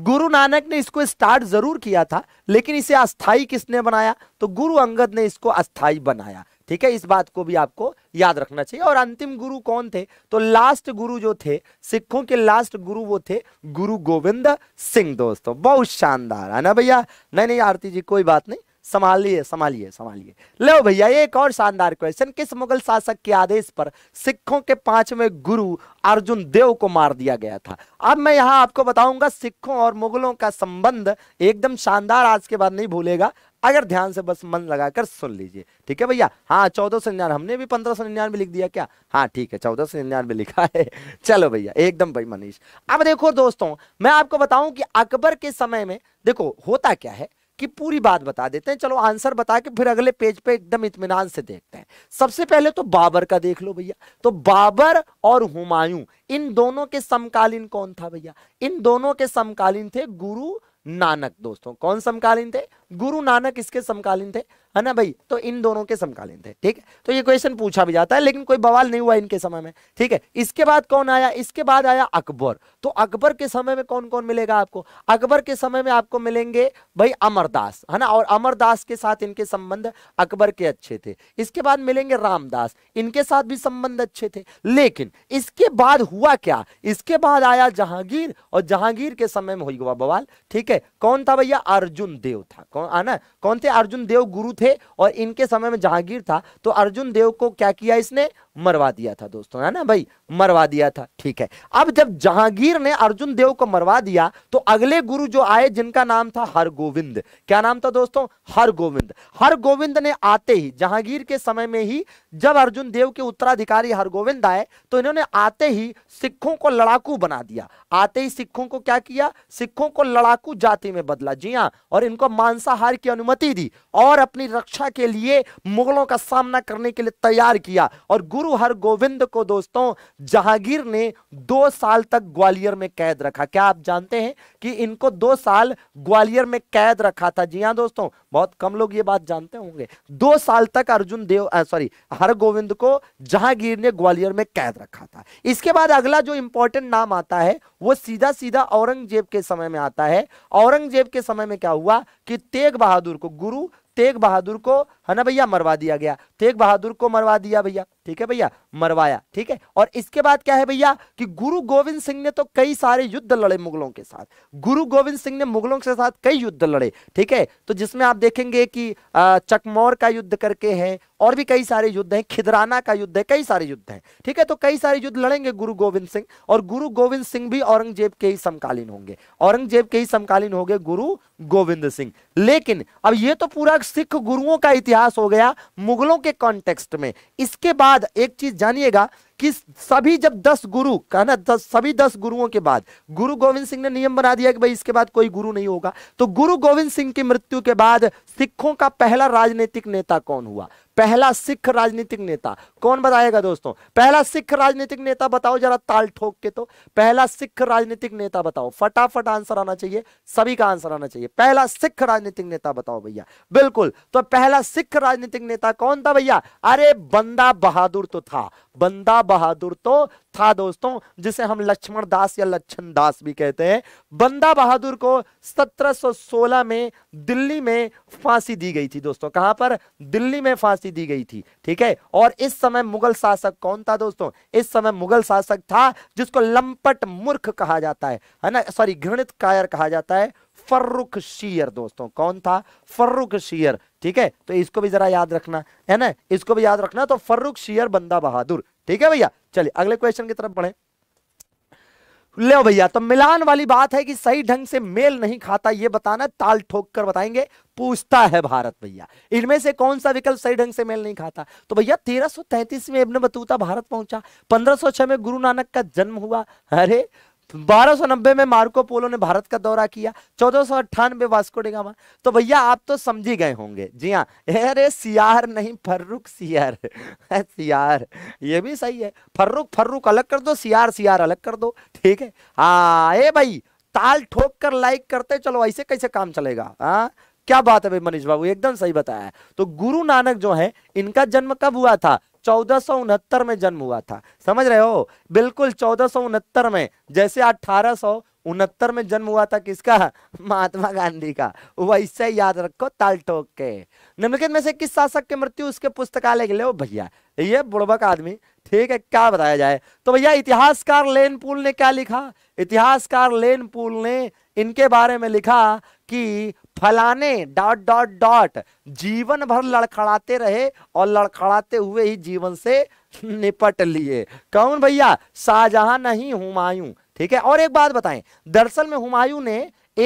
गुरु नानक ने इसको स्टार्ट जरूर किया था लेकिन इसे अस्थाई किसने बनाया तो गुरु अंगद ने इसको अस्थाई बनाया ठीक है इस बात को भी आपको याद रखना चाहिए और अंतिम गुरु कौन थे तो लास्ट गुरु जो थे सिखों के लास्ट गुरु वो थे गुरु गोविंद सिंह दोस्तों बहुत शानदार है ना भैया नहीं नहीं आरती जी कोई बात नहीं संभालिए संभालिए संभालिए लो भैया एक और शानदार क्वेश्चन किस मुगल शासक के आदेश पर सिखों के पांचवें गुरु अर्जुन देव को मार दिया गया था अब मैं यहां आपको बताऊंगा सिखों और मुगलों का संबंध एकदम शानदार आज के बाद नहीं भूलेगा अगर ध्यान से बस मन लगाकर सुन लीजिए ठीक है भैया हाँ चौदह सौ निन्यानवे हमने भी पंद्रह सौ निन्यानवे लिख दिया क्या हाँ ठीक है चौदह सौ निन्यानवे लिखा है चलो भैया एकदम भाई मनीष अब देखो दोस्तों मैं आपको बताऊं कि अकबर के समय में देखो होता क्या है कि पूरी बात बता देते हैं चलो आंसर बता के फिर अगले पेज पे एकदम इतमान से देखते हैं सबसे पहले तो बाबर का देख लो भैया तो बाबर और हुमायूं इन दोनों के समकालीन कौन था भैया इन दोनों के समकालीन थे गुरु नानक दोस्तों कौन समकालीन थे गुरु नानक इसके समकालीन थे है ना भाई तो इन दोनों के समकालीन थे ठीक है तो ये क्वेश्चन पूछा भी जाता है लेकिन कोई बवाल नहीं हुआ इनके समय में ठीक है इसके बाद कौन आया इसके बाद आया अकबर तो अकबर के समय में कौन कौन मिलेगा आपको अकबर के समय में आपको मिलेंगे भाई अमरदास है ना और अमरदास के साथ इनके संबंध अकबर के अच्छे थे इसके बाद मिलेंगे रामदास इनके साथ भी संबंध अच्छे थे लेकिन इसके बाद हुआ क्या इसके बाद आया जहांगीर और जहांगीर के समय में हुई हुआ बवाल ठीक है कौन था भैया अर्जुन देव था कौन है ना कौन थे अर्जुन देव गुरु थे और इनके समय में जहांगीर था तो अर्जुन देव को क्या किया इसने मरवा दिया था दोस्तों है ना भाई मरवा दिया था ठीक है अब जब जहांगीर ने अर्जुन देव को मरवा दिया तो अगले गुरु जो आए जिनका नाम था हर गोविंद क्या नाम था दोस्तों हर गोविंद ने आते ही जहांगीर के समय में ही जब अर्जुन देव के उत्तराधिकारी हरगोविंद आए तो इन्होंने आते ही सिखों को लड़ाकू बना दिया आते ही सिखों को क्या किया सिखों को लड़ाकू जाति में बदला जी हाँ और इनको मांसाहार की अनुमति दी और अपनी रक्षा के लिए मुगलों का सामना करने के लिए तैयार किया और गुरु गुरु गोविंद को दोस्तों जहांगीर ने दो साल तक ग्वालियर में कैद रखा क्या आप जानते हैं कि इनको दो साल ग्वालियर में कैद रखा था जी हाँ दोस्तों बहुत कम लोग ये बात जानते होंगे दो साल तक अर्जुन देव सॉरी हर गोविंद को जहांगीर ने ग्वालियर में कैद रखा था इसके बाद अगला जो इंपॉर्टेंट नाम आता है वो सीधा सीधा औरंगजेब के समय में आता है औरंगजेब के समय में क्या हुआ कि तेग बहादुर को गुरु तेग बहादुर को है ना भैया मरवा दिया गया तेग बहादुर को मरवा दिया भैया ठीक है भैया मरवाया ठीक है और इसके बाद क्या है भैया कि गुरु गोविंद सिंह ने तो कई सारे युद्ध लड़े मुगलों के साथ गुरु गोविंद सिंह ने मुगलों के साथ कई युद्ध लड़े ठीक है तो जिसमें आप देखेंगे कि चकमौर का युद्ध करके है और भी कई सारे युद्ध हैं खिदराना का युद्ध है कई सारे युद्ध हैं ठीक है तो कई सारे युद्ध लड़ेंगे गुरु गोविंद सिंह और गुरु गोविंद सिंह भी औरंगजेब के ही समकालीन होंगे औरंगजेब के ही समकालीन होंगे गुरु गोविंद सिंह लेकिन अब ये तो पूरा सिख गुरुओं का इतिहास इतिहास हो गया मुगलों के कॉन्टेक्स्ट में इसके बाद एक चीज जानिएगा कि सभी जब दस गुरु कहना दस सभी दस गुरुओं के बाद गुरु गोविंद सिंह ने नियम बना दिया कि भाई इसके बाद कोई गुरु नहीं होगा तो गुरु गोविंद सिंह की मृत्यु के बाद सिखों का पहला राजनीतिक नेता कौन हुआ पहला सिख राजनीतिक नेता कौन बताएगा दोस्तों पहला सिख राजनीतिक नेता बताओ जरा ताल ठोक के तो पहला सिख राजनीतिक नेता बताओ फटाफट आंसर आना चाहिए सभी का आंसर आना चाहिए पहला सिख राजनीतिक नेता बताओ भैया बिल्कुल तो पहला सिख राजनीतिक नेता कौन था भैया अरे बंदा बहादुर तो था बंदा बहादुर तो था दोस्तों जिसे हम लक्ष्मण दास या लक्षण दास भी कहते हैं बंदा बहादुर को 1716 में दिल्ली में फांसी दी गई थी दोस्तों कहां पर दिल्ली में फांसी दी गई थी ठीक है और इस समय मुगल शासक कौन था दोस्तों इस समय मुगल शासक था जिसको लंपट मूर्ख कहा जाता है है ना सॉरी घृणित कायर कहा जाता है फर्रुख शीयर दोस्तों कौन था फर्रुख शीयर ठीक है तो इसको भी जरा याद रखना है ना इसको भी याद रखना तो फर्रुख शीयर बंदा बहादुर ठीक है भैया चलिए अगले क्वेश्चन की तरफ बढ़े ले भैया तो मिलान वाली बात है कि सही ढंग से मेल नहीं खाता ये बताना ताल ठोक कर बताएंगे पूछता है भारत भैया इनमें से कौन सा विकल्प सही ढंग से मेल नहीं खाता तो भैया 1333 में इब्न बतूता भारत पहुंचा 1506 में गुरु नानक का जन्म हुआ अरे 1290 में मार्को पोलो ने भारत का दौरा किया चौदह सौ अट्ठानवे वास्को डेगामा तो भैया आप तो समझ ही गए होंगे जी हाँ अरे सियार नहीं फर्रुख सियार सियार ये भी सही है फर्रुख फर्रुख अलग कर दो सियार सियार अलग कर दो ठीक है हाँ ए भाई ताल ठोक कर लाइक करते चलो ऐसे कैसे काम चलेगा आ? हाँ? क्या बात है भाई मनीष बाबू एकदम सही बताया तो गुरु नानक जो है इनका जन्म कब हुआ था चौदह में जन्म हुआ था समझ रहे हो बिल्कुल चौदह में जैसे अठारह उनहत्तर में जन्म हुआ था किसका महात्मा गांधी का वैसे याद रखो ताल ठोक के निम्नलिखित में से किस शासक की मृत्यु उसके पुस्तकालय के लिए भैया ये बुड़बक आदमी ठीक है क्या बताया जाए तो भैया इतिहासकार लेन पुल ने क्या लिखा इतिहासकार लेन पुल ने इनके बारे में लिखा कि फलाने डॉट डॉट डॉट जीवन भर लड़खड़ाते रहे और लड़खड़ाते हुए ही जीवन से निपट लिए कौन भैया शाहजहां नहीं हुमायूं ठीक है और एक बात बताएं दरअसल में हुमायूं ने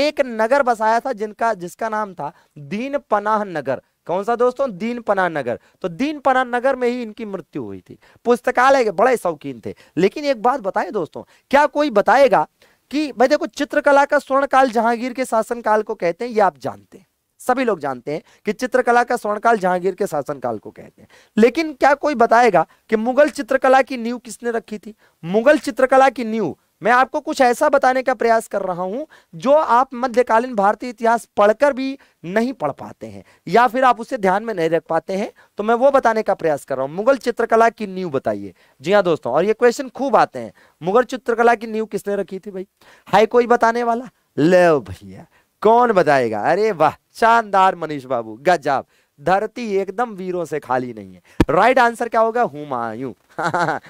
एक नगर बसाया था जिनका जिसका नाम था दीन पनाह नगर कौन सा दोस्तों दीन पना नगर तो दीन पना नगर में ही इनकी मृत्यु हुई थी पुस्तकालय के बड़े शौकीन थे लेकिन एक बात बताएं दोस्तों क्या कोई बताएगा कि भाई देखो चित्रकला का स्वर्ण काल जहांगीर के शासन काल को कहते हैं ये आप जानते हैं सभी लोग जानते हैं कि चित्रकला का स्वर्ण काल जहांगीर के शासनकाल को कहते हैं लेकिन क्या कोई बताएगा कि मुगल चित्रकला की नींव किसने रखी थी मुगल चित्रकला की नींव मैं आपको कुछ ऐसा बताने का प्रयास कर रहा हूं जो आप मध्यकालीन भारतीय इतिहास पढ़कर भी नहीं पढ़ पाते हैं या फिर आप उसे ध्यान में नहीं रख पाते हैं तो मैं वो बताने का प्रयास कर रहा हूं मुगल चित्रकला की नींव बताइए जी हाँ दोस्तों और ये क्वेश्चन खूब आते हैं मुगल चित्रकला की नींव किसने रखी थी भाई है कोई बताने वाला ले भैया कौन बताएगा अरे वाह शानदार मनीष बाबू गजाब धरती एकदम वीरों से खाली नहीं है राइट आंसर क्या होगा हुमायूं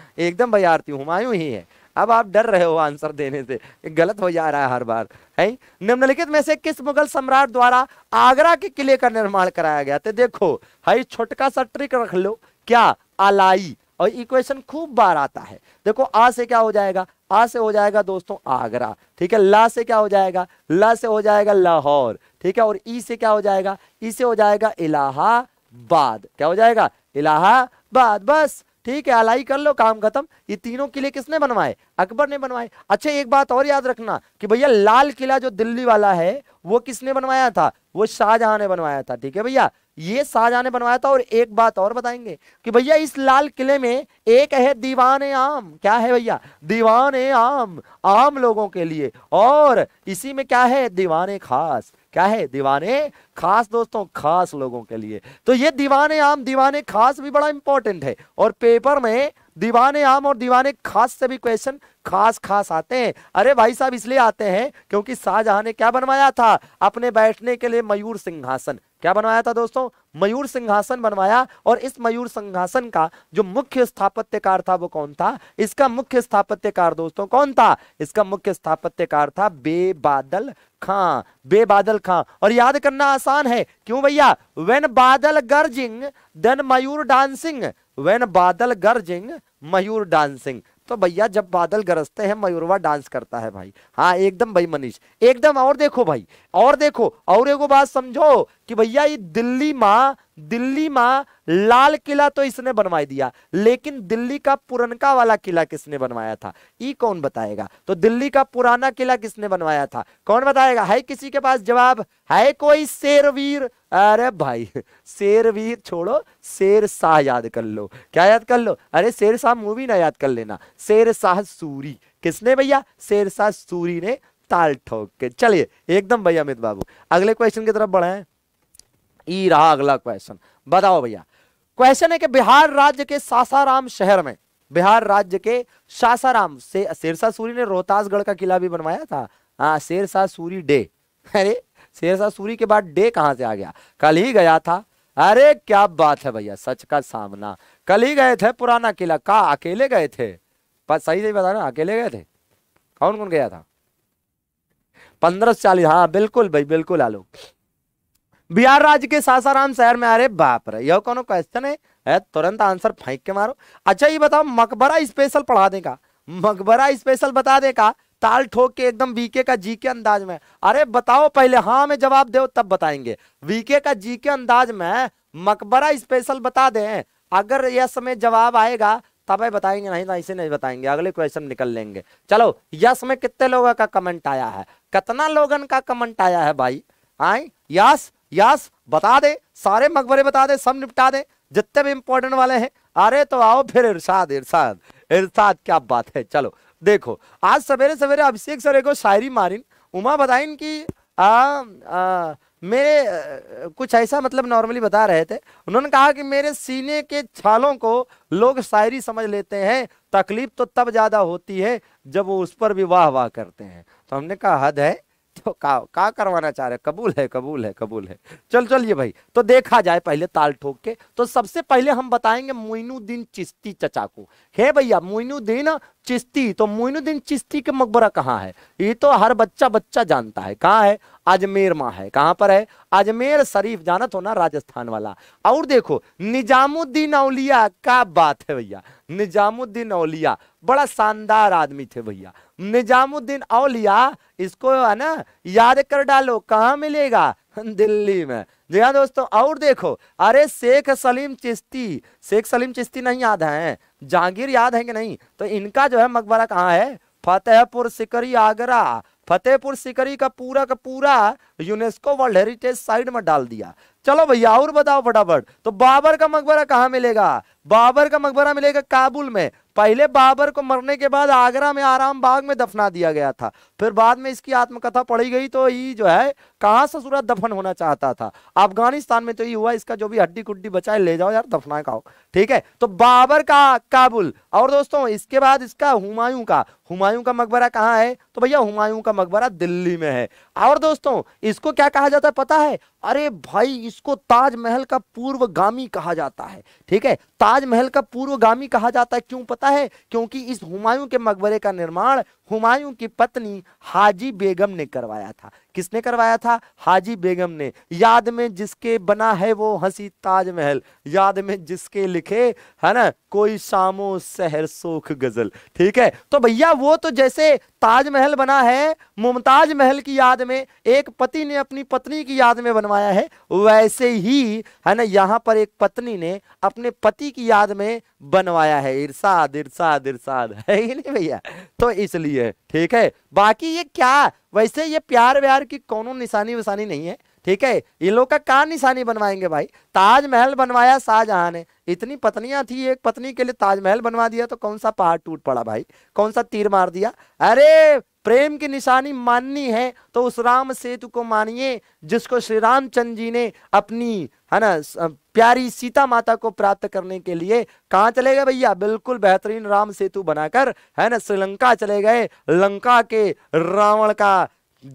एकदम भैया हुमायूं ही है अब आप डर रहे हो आंसर देने से गलत हो जा रहा है हर बार है निम्नलिखित में से किस मुगल सम्राट द्वारा आगरा के किले का निर्माण कराया गया तो देखो हाई छोटका सा ट्रिक रख लो क्या आलाई और इक्वेशन खूब बार आता है देखो आ से क्या हो जाएगा आ से हो जाएगा दोस्तों आगरा ठीक है ला से क्या हो जाएगा ला से हो जाएगा लाहौर ठीक है और ई से क्या हो जाएगा ई से हो जाएगा इलाहाबाद क्या हो जाएगा इलाहाबाद बस ठीक है अलाई कर लो काम खत्म ये तीनों किले किसने बनवाए अकबर ने बनवाए अच्छा एक बात और याद रखना कि भैया लाल किला जो दिल्ली वाला है वो किसने बनवाया था वो शाहजहां ने बनवाया था ठीक है भैया ये शाहजहां ने बनवाया था और एक बात और बताएंगे कि भैया इस लाल किले में एक है दीवान आम क्या है भैया दीवान आम आम लोगों के लिए और इसी में क्या है दीवान खास क्या है दीवाने खास दोस्तों खास लोगों के लिए तो ये दीवाने आम दीवाने खास भी बड़ा इंपॉर्टेंट है और पेपर में दीवाने आम और दीवाने खास से भी क्वेश्चन खास खास आते हैं अरे भाई साहब इसलिए आते हैं क्योंकि शाहजहां ने क्या बनवाया था अपने बैठने के लिए मयूर सिंहासन क्या बनवाया था दोस्तों मयूर सिंहासन बनवाया और इस मयूर सिंहासन का जो मुख्य स्थापत्यकार था वो कौन था इसका मुख्य स्थापत्यकार दोस्तों कौन था इसका मुख्य स्थापत्यकार था बेबादल खां बेबादल खां और याद करना आसान है क्यों भैया वेन बादल गर्जिंग then mayur dancing when badal गर्जिंग मयूर डांसिंग तो भैया जब बादल गरजते हैं मयूरवा डांस करता है भाई हाँ एकदम भाई मनीष एकदम और देखो भाई और देखो और एगो बात समझो कि भैया ये दिल्ली माँ दिल्ली में लाल किला तो इसने बनवाई दिया लेकिन दिल्ली का पुरनका वाला किला किसने बनवाया था ई कौन बताएगा तो दिल्ली का पुराना किला किसने बनवाया था कौन बताएगा है किसी के पास जवाब है कोई शेरवीर अरे भाई शेरवीर छोड़ो शेर शाह याद कर लो क्या याद कर लो अरे शेर शाह मूवी ना याद कर लेना शेर शाह सूरी किसने भैया शेर शाह सूरी ने ताल ठोक के चलिए एकदम भैया अमित बाबू अगले क्वेश्चन की तरफ बढ़ाए ये रहा अगला क्वेश्चन बताओ भैया क्वेश्चन है कि बिहार राज्य के सासाराम शहर में बिहार राज्य के सासाराम से शेरशाह सूरी ने रोहतासगढ़ का किला भी बनवाया था हाँ शेरशाह सूरी डे अरे शेरशाह सूरी के बाद डे कहां से आ गया कल ही गया था अरे क्या बात है भैया सच का सामना कल ही गए थे पुराना किला का अकेले गए थे पर सही सही बता ना अकेले गए थे कौन कौन गया था पंद्रह चालीस हाँ बिल्कुल भाई बिल्कुल आलोक बिहार राज्य के सासाराम शहर में अरे बाप रे यह कौन क्वेश्चन है, है तुरंत आंसर फेंक के मारो अच्छा ये बताओ मकबरा स्पेशल पढ़ा देगा मकबरा स्पेशल बता देगा ताल ठोक के एकदम वीके का जी के अंदाज में अरे बताओ पहले हाँ में जवाब दो तब बताएंगे वीके का जी के अंदाज में मकबरा स्पेशल बता दें अगर यस में जवाब आएगा तब बताएंगे नहीं तो ऐसे नहीं बताएंगे अगले क्वेश्चन निकल लेंगे चलो यस में कितने लोगों का कमेंट आया है कितना लोगन का कमेंट आया है भाई आए यस यास बता दे सारे मकबरे बता दे सब निपटा दे जितने भी इंपॉर्टेंट वाले हैं अरे तो आओ फिर इरशाद इरशाद इरशाद क्या बात है चलो देखो आज सवेरे सवेरे अभिषेक सर को शायरी मारिन उमा बताइन की आ, आ, मेरे कुछ ऐसा मतलब नॉर्मली बता रहे थे उन्होंने कहा कि मेरे सीने के छालों को लोग शायरी समझ लेते हैं तकलीफ तो तब ज़्यादा होती है जब वो उस पर भी वाह वाह करते हैं तो हमने कहा हद है हो का का करवाना चाह रहे कबूल है कबूल है कबूल है चल चलिए भाई तो देखा जाए पहले ताल ठोक के तो सबसे पहले हम बताएंगे मोइनुद्दीन चिश्ती चचा को हे भैया मोइनुद्दीन चिश्ती तो मोइनुद्दीन चिश्ती के मकबरा कहाँ है ये तो हर बच्चा बच्चा जानता है कहाँ है अजमेर माँ है कहाँ पर है अजमेर शरीफ जाना तो ना राजस्थान वाला और देखो निजामुद्दीन औलिया का बात है भैया निजामुद्दीन औलिया बड़ा शानदार आदमी थे भैया निजामुद्दीन औलिया इसको है ना याद कर डालो कहाँ मिलेगा दिल्ली में जी हाँ दोस्तों और देखो अरे शेख सलीम चिश्ती शेख सलीम चिश्ती नहीं याद है जहांगीर याद है कि नहीं तो इनका जो है मकबरा कहाँ है फतेहपुर सिकरी आगरा फतेहपुर सिकरी का पूरा का पूरा यूनेस्को वर्ल्ड हेरिटेज साइट में डाल दिया चलो भैया और बताओ फटाफट तो बाबर का मकबरा कहाँ मिलेगा बाबर का मकबरा मिलेगा काबुल में पहले बाबर को मरने के बाद आगरा में आराम बाग में दफना दिया गया था फिर बाद में इसकी आत्मकथा पढ़ी गई तो ये जो है कहाँ से सूरत दफन होना चाहता था अफगानिस्तान में तो ये हुआ इसका जो भी हड्डी कुड्डी बचाए ले जाओ यार दफना का ठीक है तो बाबर का काबुल और दोस्तों इसके बाद इसका हुमायूं का हुमायूं का मकबरा कहाँ है तो भैया हुमायूं का मकबरा दिल्ली में है और दोस्तों इसको क्या कहा जाता है पता है अरे भाई इसको ताजमहल का पूर्वगामी कहा जाता है ठीक है ताजमहल का पूर्वगामी कहा जाता है क्यों पता है क्योंकि इस हुमायूं के मकबरे का निर्माण हुमायूं की पत्नी हाजी बेगम ने करवाया था किसने करवाया था हाजी बेगम ने याद में जिसके बना है वो हंसी ताजमहल याद में जिसके लिखे है ना कोई शामो सहर सोख गजल ठीक है तो भैया वो तो जैसे ताजमहल बना है मुमताज महल की याद में एक पति ने अपनी पत्नी की याद में बनवाया है वैसे ही है ना यहाँ पर एक पत्नी ने अपने पति की याद में बनवाया है इरसाद इरसाद इरसाद है ही नहीं भैया तो इसलिए ठीक है बाकी ये क्या वैसे ये प्यार व्यार की कोनो निशानी वसानी नहीं है ठीक है इन लोग का कहा निशानी बनवाएंगे भाई ताजमहल बनवाया शाहजहां ने इतनी पत्नियां थी एक पत्नी के लिए ताजमहल बनवा दिया तो कौन सा पहाड़ टूट पड़ा भाई कौन सा तीर मार दिया अरे प्रेम की निशानी माननी है तो उस राम सेतु को मानिए जिसको श्री रामचंद्र जी ने अपनी है ना प्यारी सीता माता को प्राप्त करने के लिए कहाँ चले गए भैया बिल्कुल बेहतरीन राम सेतु बनाकर है ना श्रीलंका चले गए लंका के रावण का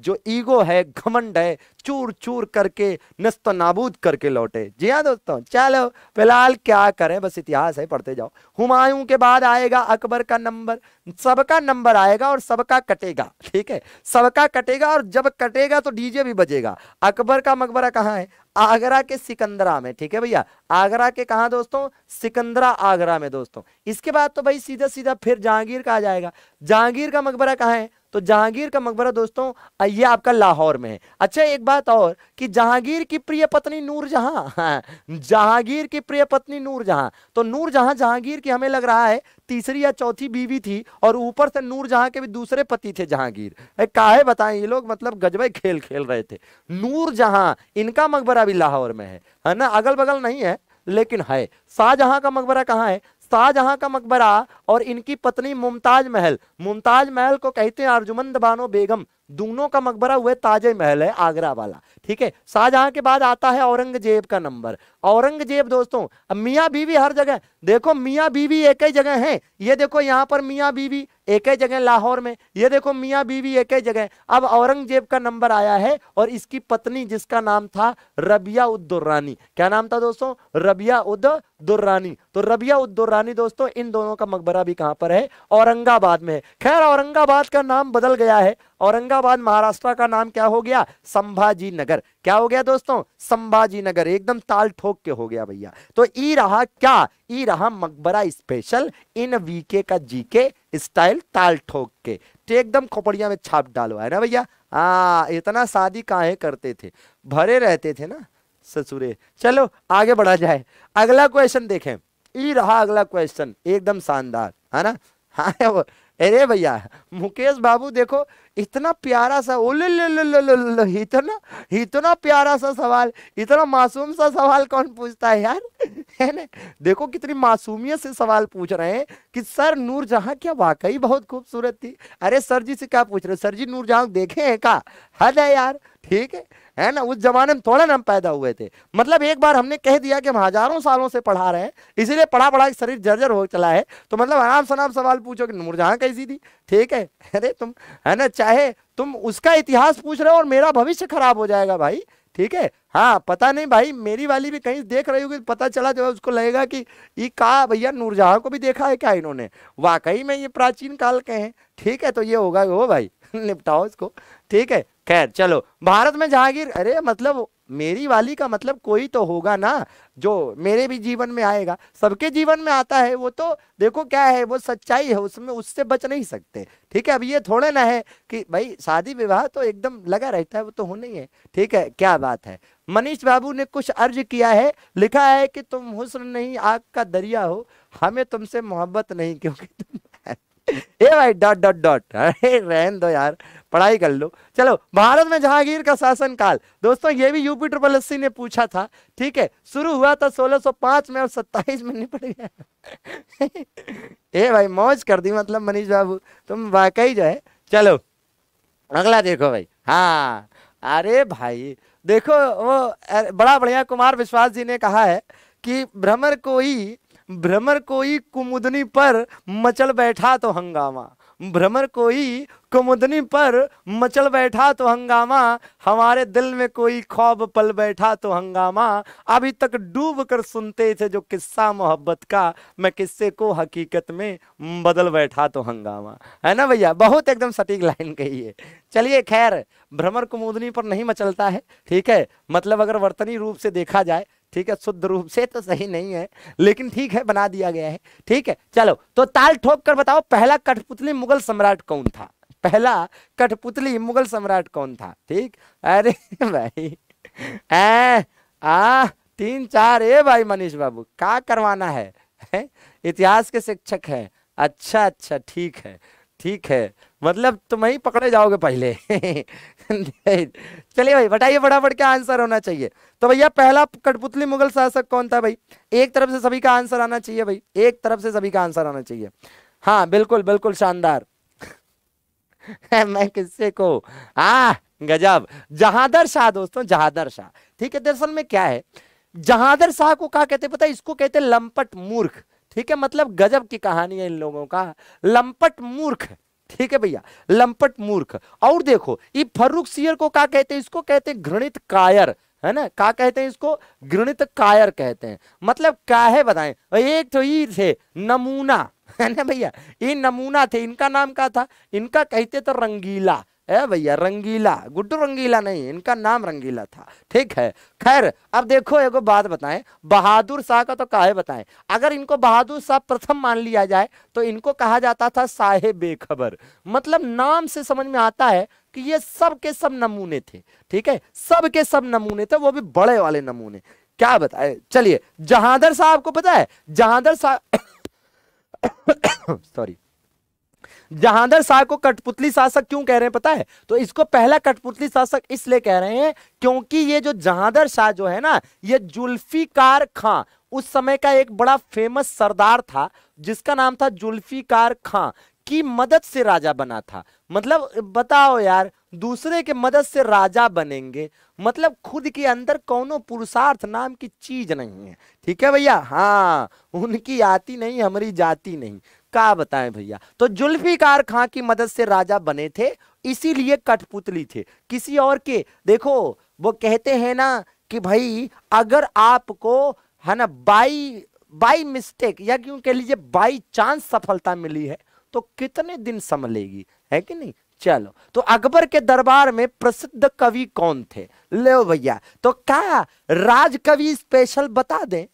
जो ईगो है घमंड है चूर चूर करके नस्त नाबूद करके लौटे जी हाँ दोस्तों चलो फिलहाल क्या करें बस इतिहास है पढ़ते जाओ हुमायूं के बाद आएगा अकबर का नंबर सबका नंबर आएगा और सबका कटेगा ठीक है सबका कटेगा और जब कटेगा तो डीजे भी बजेगा अकबर का मकबरा कहाँ है आगरा के सिकंदरा में ठीक है भैया आगरा के कहा दोस्तों सिकंदरा आगरा में दोस्तों इसके बाद तो भाई सीधा सीधा फिर जहांगीर का आ जाएगा जहांगीर का मकबरा कहाँ है तो जहांगीर का मकबरा दोस्तों ये आपका लाहौर में है अच्छा एक बात और कि जहांगीर की प्रिय पत्नी नूर हाँ, जहांगीर की प्रिय पत्नी नूर जहां तो नूर जहां जहांगीर की हमें लग रहा है तीसरी या चौथी बीवी थी और ऊपर से नूर जहां के भी दूसरे पति थे जहांगीर काहे बताएं ये लोग मतलब गजबे खेल खेल रहे थे नूर जहां इनका मकबरा भी लाहौर में है ना अगल बगल नहीं है लेकिन है शाहजहां का मकबरा कहाँ है शाहजहां का मकबरा और इनकी पत्नी मुमताज महल मुमताज महल को कहते हैं अर्जुमंद बानो बेगम दोनों का मकबरा हुआ ताजे महल है आगरा वाला ठीक है शाहजहां के बाद आता है औरंगजेब का नंबर औरंगजेब दोस्तों अब मियाँ बीवी हर जगह देखो मियाँ बीवी एक ही जगह है ये देखो यहाँ पर मियाँ बीवी एक ही जगह लाहौर में ये देखो मियाँ बीवी एक ही जगह अब औरंगजेब का नंबर आया है और इसकी पत्नी जिसका नाम था रबिया उद्दुर्रानी क्या नाम था दोस्तों रबिया उद्दुर्रानी तो रबिया उद्दुर्रानी दोस्तों इन दोनों का मकबरा भी कहाँ पर है औरंगाबाद में खैर औरंगाबाद का नाम बदल गया है औरंगाबाद महाराष्ट्र का नाम क्या हो गया संभाजी नगर क्या हो गया दोस्तों संभाजी नगर एकदम ताल ठोक के हो गया भैया तो ई रहा क्या ई रहा मकबरा स्पेशल इन वीके का जीके स्टाइल ताल ठोक के तो एकदम खोपड़िया में छाप डालो है ना भैया हाँ इतना शादी काहे करते थे भरे रहते थे ना ससुरे चलो आगे बढ़ा जाए अगला क्वेश्चन देखें ई रहा अगला क्वेश्चन एकदम शानदार है ना हाँ अरे भैया मुकेश बाबू देखो इतना प्यारा सा ओले इतना इतना प्यारा सा सवाल इतना मासूम सा सवाल कौन पूछता है यार है ना देखो कितनी मासूमियत से सवाल पूछ रहे हैं कि सर नूर जहाँ क्या वाकई बहुत खूबसूरत थी अरे सर जी से क्या पूछ रहे सर जी नूर जहाँ देखे हैं का हद है यार ठीक है है ना उस जमाने में थोड़ा ना हम पैदा हुए थे मतलब एक बार हमने कह दिया कि हम हजारों सालों से पढ़ा रहे हैं इसीलिए पढ़ा पढ़ा शरीर जर्जर हो चला है तो मतलब आराम सनाम सवाल पूछो कि नूरजहाँ कैसी थी ठीक है अरे तुम है ना चाहे तुम उसका इतिहास पूछ रहे हो और मेरा भविष्य खराब हो जाएगा भाई ठीक है हाँ पता नहीं भाई मेरी वाली भी कहीं देख रही होगी पता चला जो उसको लगेगा कि ये का भैया नूरजहाँ को भी देखा है क्या इन्होंने वाकई में ये प्राचीन काल के हैं ठीक है तो ये होगा वो भाई निपटाओ इसको ठीक है खैर चलो भारत में जहांगीर अरे मतलब मेरी वाली का मतलब कोई तो होगा ना जो मेरे भी जीवन में आएगा सबके जीवन में आता है वो तो देखो क्या है वो सच्चाई है उसमें उससे बच नहीं सकते ठीक है अब ये थोड़े ना है कि भाई शादी विवाह तो एकदम लगा रहता है वो तो होना ही है ठीक है क्या बात है मनीष बाबू ने कुछ अर्ज किया है लिखा है कि तुम हुस्न नहीं आग का दरिया हो हमें तुमसे मोहब्बत नहीं क्योंकि तुम ए भाई डॉट डॉट डॉट अरे रहन दो यार पढ़ाई कर लो चलो भारत में जहांगीर का शासन काल दोस्तों ये भी यूपी ट्रिपल एस ने पूछा था ठीक है शुरू हुआ था 1605 में और 27 में निपट गया ए भाई मौज कर दी मतलब मनीष बाबू तुम वाकई जो है चलो अगला देखो भाई हाँ अरे भाई देखो वो बड़ा बढ़िया कुमार विश्वास जी ने कहा है कि भ्रमर को ही भ्रमर कोई कुमुदनी पर मचल बैठा तो हंगामा भ्रमर कोई कुमुदनी पर मचल बैठा तो हंगामा हमारे दिल में कोई खौब पल बैठा तो हंगामा अभी तक डूब कर सुनते थे जो किस्सा मोहब्बत का मैं किस्से को हकीकत में बदल बैठा तो हंगामा है ना भैया बहुत एकदम सटीक लाइन कही है चलिए खैर भ्रमर कुमुदनी पर नहीं मचलता है ठीक है मतलब अगर वर्तनी रूप से देखा जाए ठीक है शुद्ध रूप से तो सही नहीं है लेकिन ठीक है बना दिया गया है ठीक है चलो तो ताल ठोक कर बताओ पहला कठपुतली मुगल सम्राट कौन था पहला कठपुतली मुगल सम्राट कौन था ठीक अरे भाई ए, आ तीन चार ए भाई मनीष बाबू का करवाना है, है? इतिहास के शिक्षक है अच्छा अच्छा ठीक है ठीक है मतलब तुम ही पकड़े जाओगे पहले चलिए भाई बताइए फटाफट क्या आंसर होना चाहिए तो भैया पहला कठपुतली मुगल शासक कौन था भाई एक तरफ से सभी का आंसर आना चाहिए भाई एक तरफ से सभी का आंसर आना चाहिए हाँ बिल्कुल बिल्कुल शानदार मैं किससे को आ गजब जहादर शाह दोस्तों जहादर शाह ठीक है दरअसल में क्या है जहादर शाह को कहा कहते पता है इसको कहते लंपट मूर्ख ठीक है मतलब गजब की कहानी है इन लोगों का लंपट मूर्ख ठीक है भैया लंपट मूर्ख और देखो ये फर्रुख सियर को क्या कहते हैं इसको कहते हैं घृणित कायर है ना क्या कहते हैं इसको घृणित कायर कहते हैं मतलब क्या है बताएं एक तो ये थे नमूना है ना भैया ये नमूना थे इनका नाम क्या था इनका कहते तो रंगीला है भैया रंगीला गुड्डू रंगीला नहीं इनका नाम रंगीला था ठीक है खैर अब देखो एगो बात बताएं बहादुर शाह का तो काहे बताएं अगर इनको बहादुर शाह प्रथम मान लिया जाए तो इनको कहा जाता था साहे बेखबर मतलब नाम से समझ में आता है कि ये सब के सब नमूने थे ठीक है सब के सब नमूने थे वो भी बड़े वाले नमूने क्या बताए चलिए जहादर साहब को पता है जहादर साहब सॉरी जहांदर शाह को कठपुतली शासक क्यों कह रहे हैं पता है तो इसको पहला कठपुतली शासक इसलिए कह रहे हैं क्योंकि ये जो जहांदर शाह जो है ना ये जुल्फीकार खां उस समय का एक बड़ा फेमस सरदार था जिसका नाम था जुल्फीकार खां की मदद से राजा बना था मतलब बताओ यार दूसरे के मदद से राजा बनेंगे मतलब खुद के अंदर कौनो पुरुषार्थ नाम की चीज नहीं है ठीक है भैया हाँ उनकी आती नहीं हमारी जाति नहीं का बताएं भैया तो जुल्फिकार खां की मदद से राजा बने थे इसीलिए कठपुतली थे किसी और के देखो वो कहते हैं ना कि भाई अगर आपको है ना बाई बाई मिस्टेक या क्यों कह लीजिए बाई चांस सफलता मिली है तो कितने दिन संभलेगी है कि नहीं चलो तो अकबर के दरबार में प्रसिद्ध कवि कौन थे ले भैया तो क्या राजकवि स्पेशल बता दें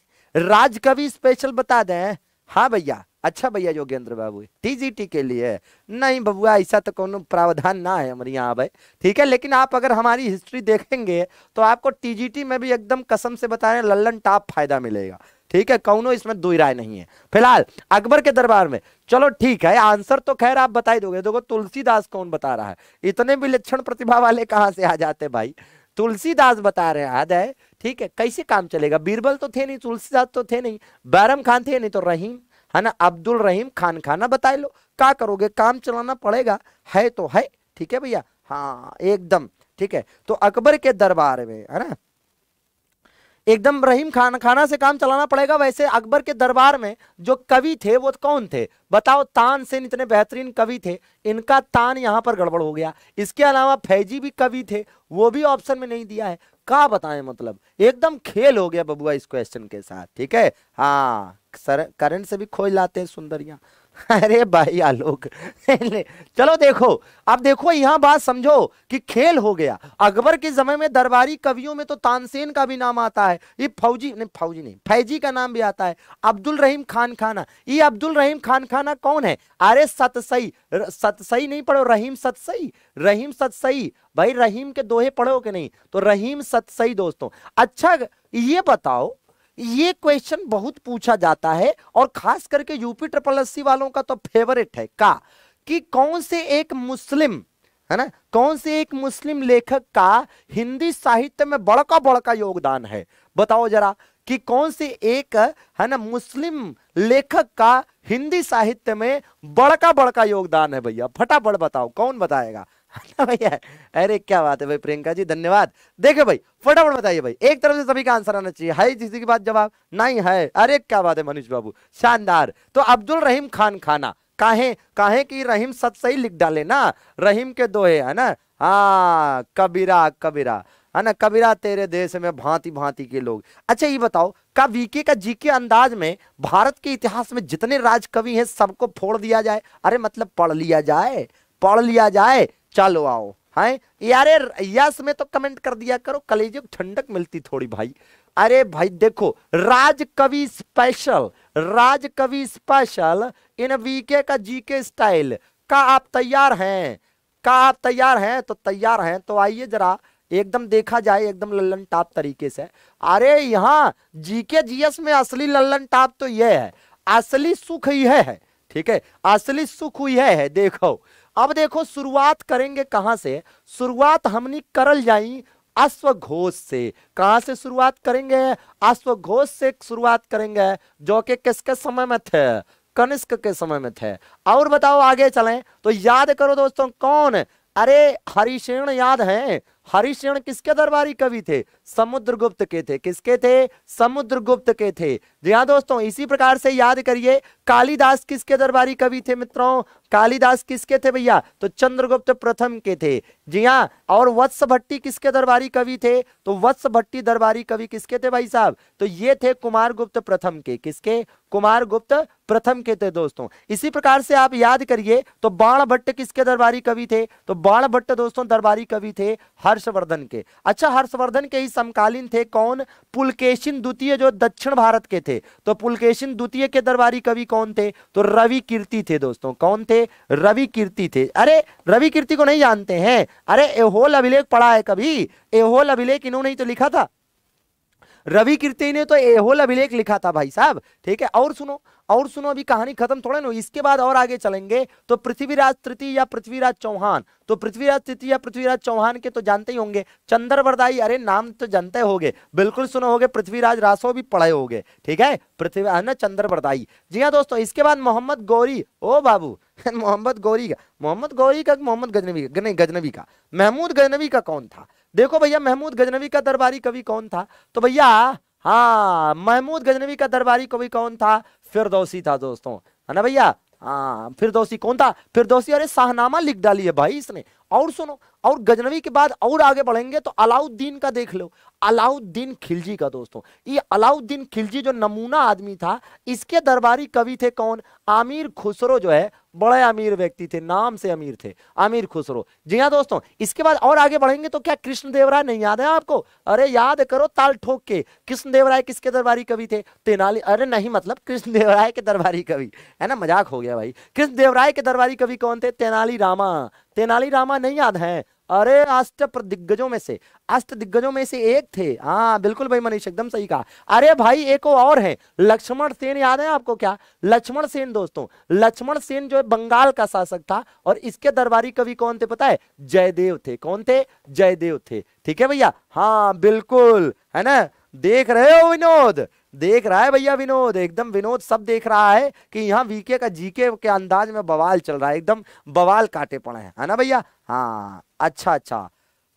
राजकवि स्पेशल बता दें हाँ भैया अच्छा भैया योगेंद्र बाबू टीजीटी के लिए नहीं बबुआ ऐसा तो कोनो प्रावधान ना है हमारे यहाँ भाई ठीक है लेकिन आप अगर हमारी हिस्ट्री देखेंगे तो आपको टीजीटी में भी एकदम कसम से बता रहे लल्लन टॉप फायदा मिलेगा ठीक है कौनो इसमें दो राय नहीं है फिलहाल अकबर के दरबार में चलो ठीक है आंसर तो खैर आप बताई दोगे देखो तुलसीदास कौन बता रहा है इतने विलक्षण प्रतिभा वाले कहाँ से आ जाते भाई तुलसीदास बता रहे हैं याद है ठीक है कैसे काम चलेगा बीरबल तो थे नहीं तुलसीदास तो थे नहीं बैरम खान थे नहीं तो रहीम है ना अब्दुल रहीम खान खाना बताए लो क्या करोगे काम चलाना पड़ेगा है तो है ठीक है भैया हाँ एकदम ठीक है तो अकबर के दरबार में है ना एकदम रहीम खान खाना से काम चलाना पड़ेगा वैसे अकबर के दरबार में जो कवि थे वो कौन थे बताओ तान से इतने बेहतरीन कवि थे इनका तान यहाँ पर गड़बड़ हो गया इसके अलावा फैजी भी कवि थे वो भी ऑप्शन में नहीं दिया है का बताएं मतलब एकदम खेल हो गया बबुआ इस क्वेश्चन के साथ ठीक है हाँ सर करंट से भी खोज लाते हैं सुंदरियाँ अरे भाई आलोक चलो देखो अब देखो यहां बात समझो कि खेल हो गया अकबर के समय में दरबारी कवियों में तो तानसेन का भी नाम आता है ये फौजी नहीं फौजी नहीं फैजी का नाम भी आता है अब्दुल रहीम खान खाना ये अब्दुल रहीम खान खाना कौन है अरे सतसई सतसई नहीं पढ़ो रहीम सतसई रहीम सतसई भाई रहीम के दोहे पढ़ो के नहीं तो रहीम सतसई दोस्तों अच्छा ये बताओ ये क्वेश्चन बहुत पूछा जाता है और खास करके यूपी ट्रिपल एस वालों का तो फेवरेट है का कि कौन से एक मुस्लिम है ना कौन से एक मुस्लिम लेखक का हिंदी साहित्य में बड़का बड़का योगदान है बताओ जरा कि कौन से एक है ना मुस्लिम लेखक का हिंदी साहित्य में बड़का बड़का योगदान है भैया फटाफट बताओ कौन बताएगा भैया अरे क्या बात है भाई प्रियंका जी धन्यवाद देखे भाई फटाफट बताइए भाई एक तरफ से सभी का आंसर आना चाहिए है जिसी के पास जवाब नहीं है अरे क्या बात है मनीष बाबू शानदार तो अब्दुल रहीम खान खाना काहे काहे की रहीम सच सही लिख डाले ना रहीम के दोहे है ना हा कबीरा कबीरा है ना कबीरा तेरे देश में भांति भांति के लोग अच्छा ये बताओ का वीके का जीके अंदाज में भारत के इतिहास में जितने राजकवि हैं सबको फोड़ दिया जाए अरे मतलब पढ़ लिया जाए पढ़ लिया जाए चलो आओ है यारे यस में तो कमेंट कर दिया करो कलेजे ठंडक मिलती थोड़ी भाई अरे भाई देखो राज कवि स्पेशल राज कवि स्पेशल इन वीके का जीके स्टाइल का आप तैयार हैं का आप तैयार हैं तो तैयार हैं तो आइए जरा एकदम देखा जाए एकदम लल्लन टाप तरीके से अरे यहाँ जीके जीएस में असली लल्लन टाप तो यह है असली सुख यह है ठीक है असली सुख यह है देखो अब देखो शुरुआत करेंगे कहां से शुरुआत हमने करल जाई अश्वघोष से कहां से शुरुआत करेंगे अश्वघोष से शुरुआत करेंगे जो कि किसके समय में थे कनिष्क के समय में थे और बताओ आगे चलें तो याद करो दोस्तों कौन अरे हरिशेण याद हैं हरिशेण किसके दरबारी कवि थे समुद्रगुप्त के थे किसके थे समुद्रगुप्त के थे जी हाँ दोस्तों इसी प्रकार से याद करिए कालिदास किसके दरबारी कवि थे मित्रों कालिदास किसके थे भैया तो चंद्रगुप्त प्रथम के थे जी हाँ और वत्स भट्टी किसके दरबारी कवि थे तो वत्स भट्टी दरबारी कवि किसके थे भाई साहब तो ये थे कुमार गुप्त प्रथम के किसके कुमार गुप्त प्रथम के थे दोस्तों इसी प्रकार से आप याद करिए तो बाण भट्ट किसके दरबारी कवि थे तो बाण भट्ट दोस्तों दरबारी कवि थे हर्षवर्धन के अच्छा हर्षवर्धन के ही समकालीन थे कौन पुलकेशिन द्वितीय जो दक्षिण भारत के थे तो पुलकेशिन द्वितीय के दरबारी कवि कौन थे तो रवि कीर्ति थे दोस्तों कौन थे रवि कीर्ति थे अरे रवि कीर्ति को नहीं जानते हैं अरे एहोल अभिलेख पढ़ा है कभी एहोल अभिलेख इन्होंने ही तो लिखा था रवि कीर्ति ने तो एहोल अभिलेख लिखा था भाई साहब ठीक है और सुनो और सुनो अभी कहानी खत्म थोड़ा ना इसके बाद और आगे चलेंगे तो पृथ्वीराज तृतीय या पृथ्वीराज चौहान तो पृथ्वीराज तृतीय या पृथ्वीराज चौहान के तो जानते ही होंगे चंद्र वरदाई अरे नाम तो जानते गए बिल्कुल सुनो गए पृथ्वीराज रासो भी पढ़े गए ठीक है पृथ्वी ना चंद्र वरदाई जी हाँ दोस्तों इसके बाद मोहम्मद गौरी ओ बाबू मोहम्मद गौरी का मोहम्मद गौरी का मोहम्मद गजनवी नहीं गजनबी का महमूद गजनवी का कौन था देखो भैया महमूद गजनवी का दरबारी कवि कौन था तो भैया हाँ महमूद गजनवी का दरबारी कवि कौन था फिरदौसी था दोस्तों है ना भैया हाँ फिरदौसी कौन था फिरदौसी अरे शाहनामा लिख डाली है भाई इसने और सुनो और गजनवी के बाद और आगे बढ़ेंगे तो अलाउद्दीन का देख लो अलाउद्दीन खिलजी का दोस्तों ये अलाउद्दीन खिलजी जो नमूना आदमी था इसके दरबारी कवि थे कौन आमिर खुसरो जो है बड़े अमीर व्यक्ति थे नाम से अमीर थे अमीर खुसरो जी हाँ दोस्तों इसके बाद और आगे बढ़ेंगे तो क्या कृष्ण देवराय नहीं याद है आपको अरे याद करो ताल ठोक के कृष्ण देवराय किसके दरबारी कवि थे तेनाली अरे नहीं मतलब कृष्ण देवराय के दरबारी कवि है ना मजाक हो गया भाई कृष्ण देवराय के दरबारी कवि कौन थे तेनाली रामा तेनालीरामा नहीं याद है अरे अष्ट दिग्गजों में से अष्ट दिग्गजों में से एक थे हाँ बिल्कुल भाई मनीष एकदम सही कहा अरे भाई एक और है लक्ष्मण सेन याद है आपको क्या लक्ष्मण सेन दोस्तों लक्ष्मण सेन जो है बंगाल का शासक था और इसके दरबारी कवि कौन थे पता है जयदेव थे कौन थे जयदेव थे ठीक है भैया हाँ बिल्कुल है ना देख रहे हो विनोद देख रहा है भैया विनोद एकदम विनोद सब देख रहा है कि यहाँ वीके का जीके के अंदाज में बवाल चल रहा है एकदम बवाल काटे पड़े हैं है ना भैया हाँ अच्छा अच्छा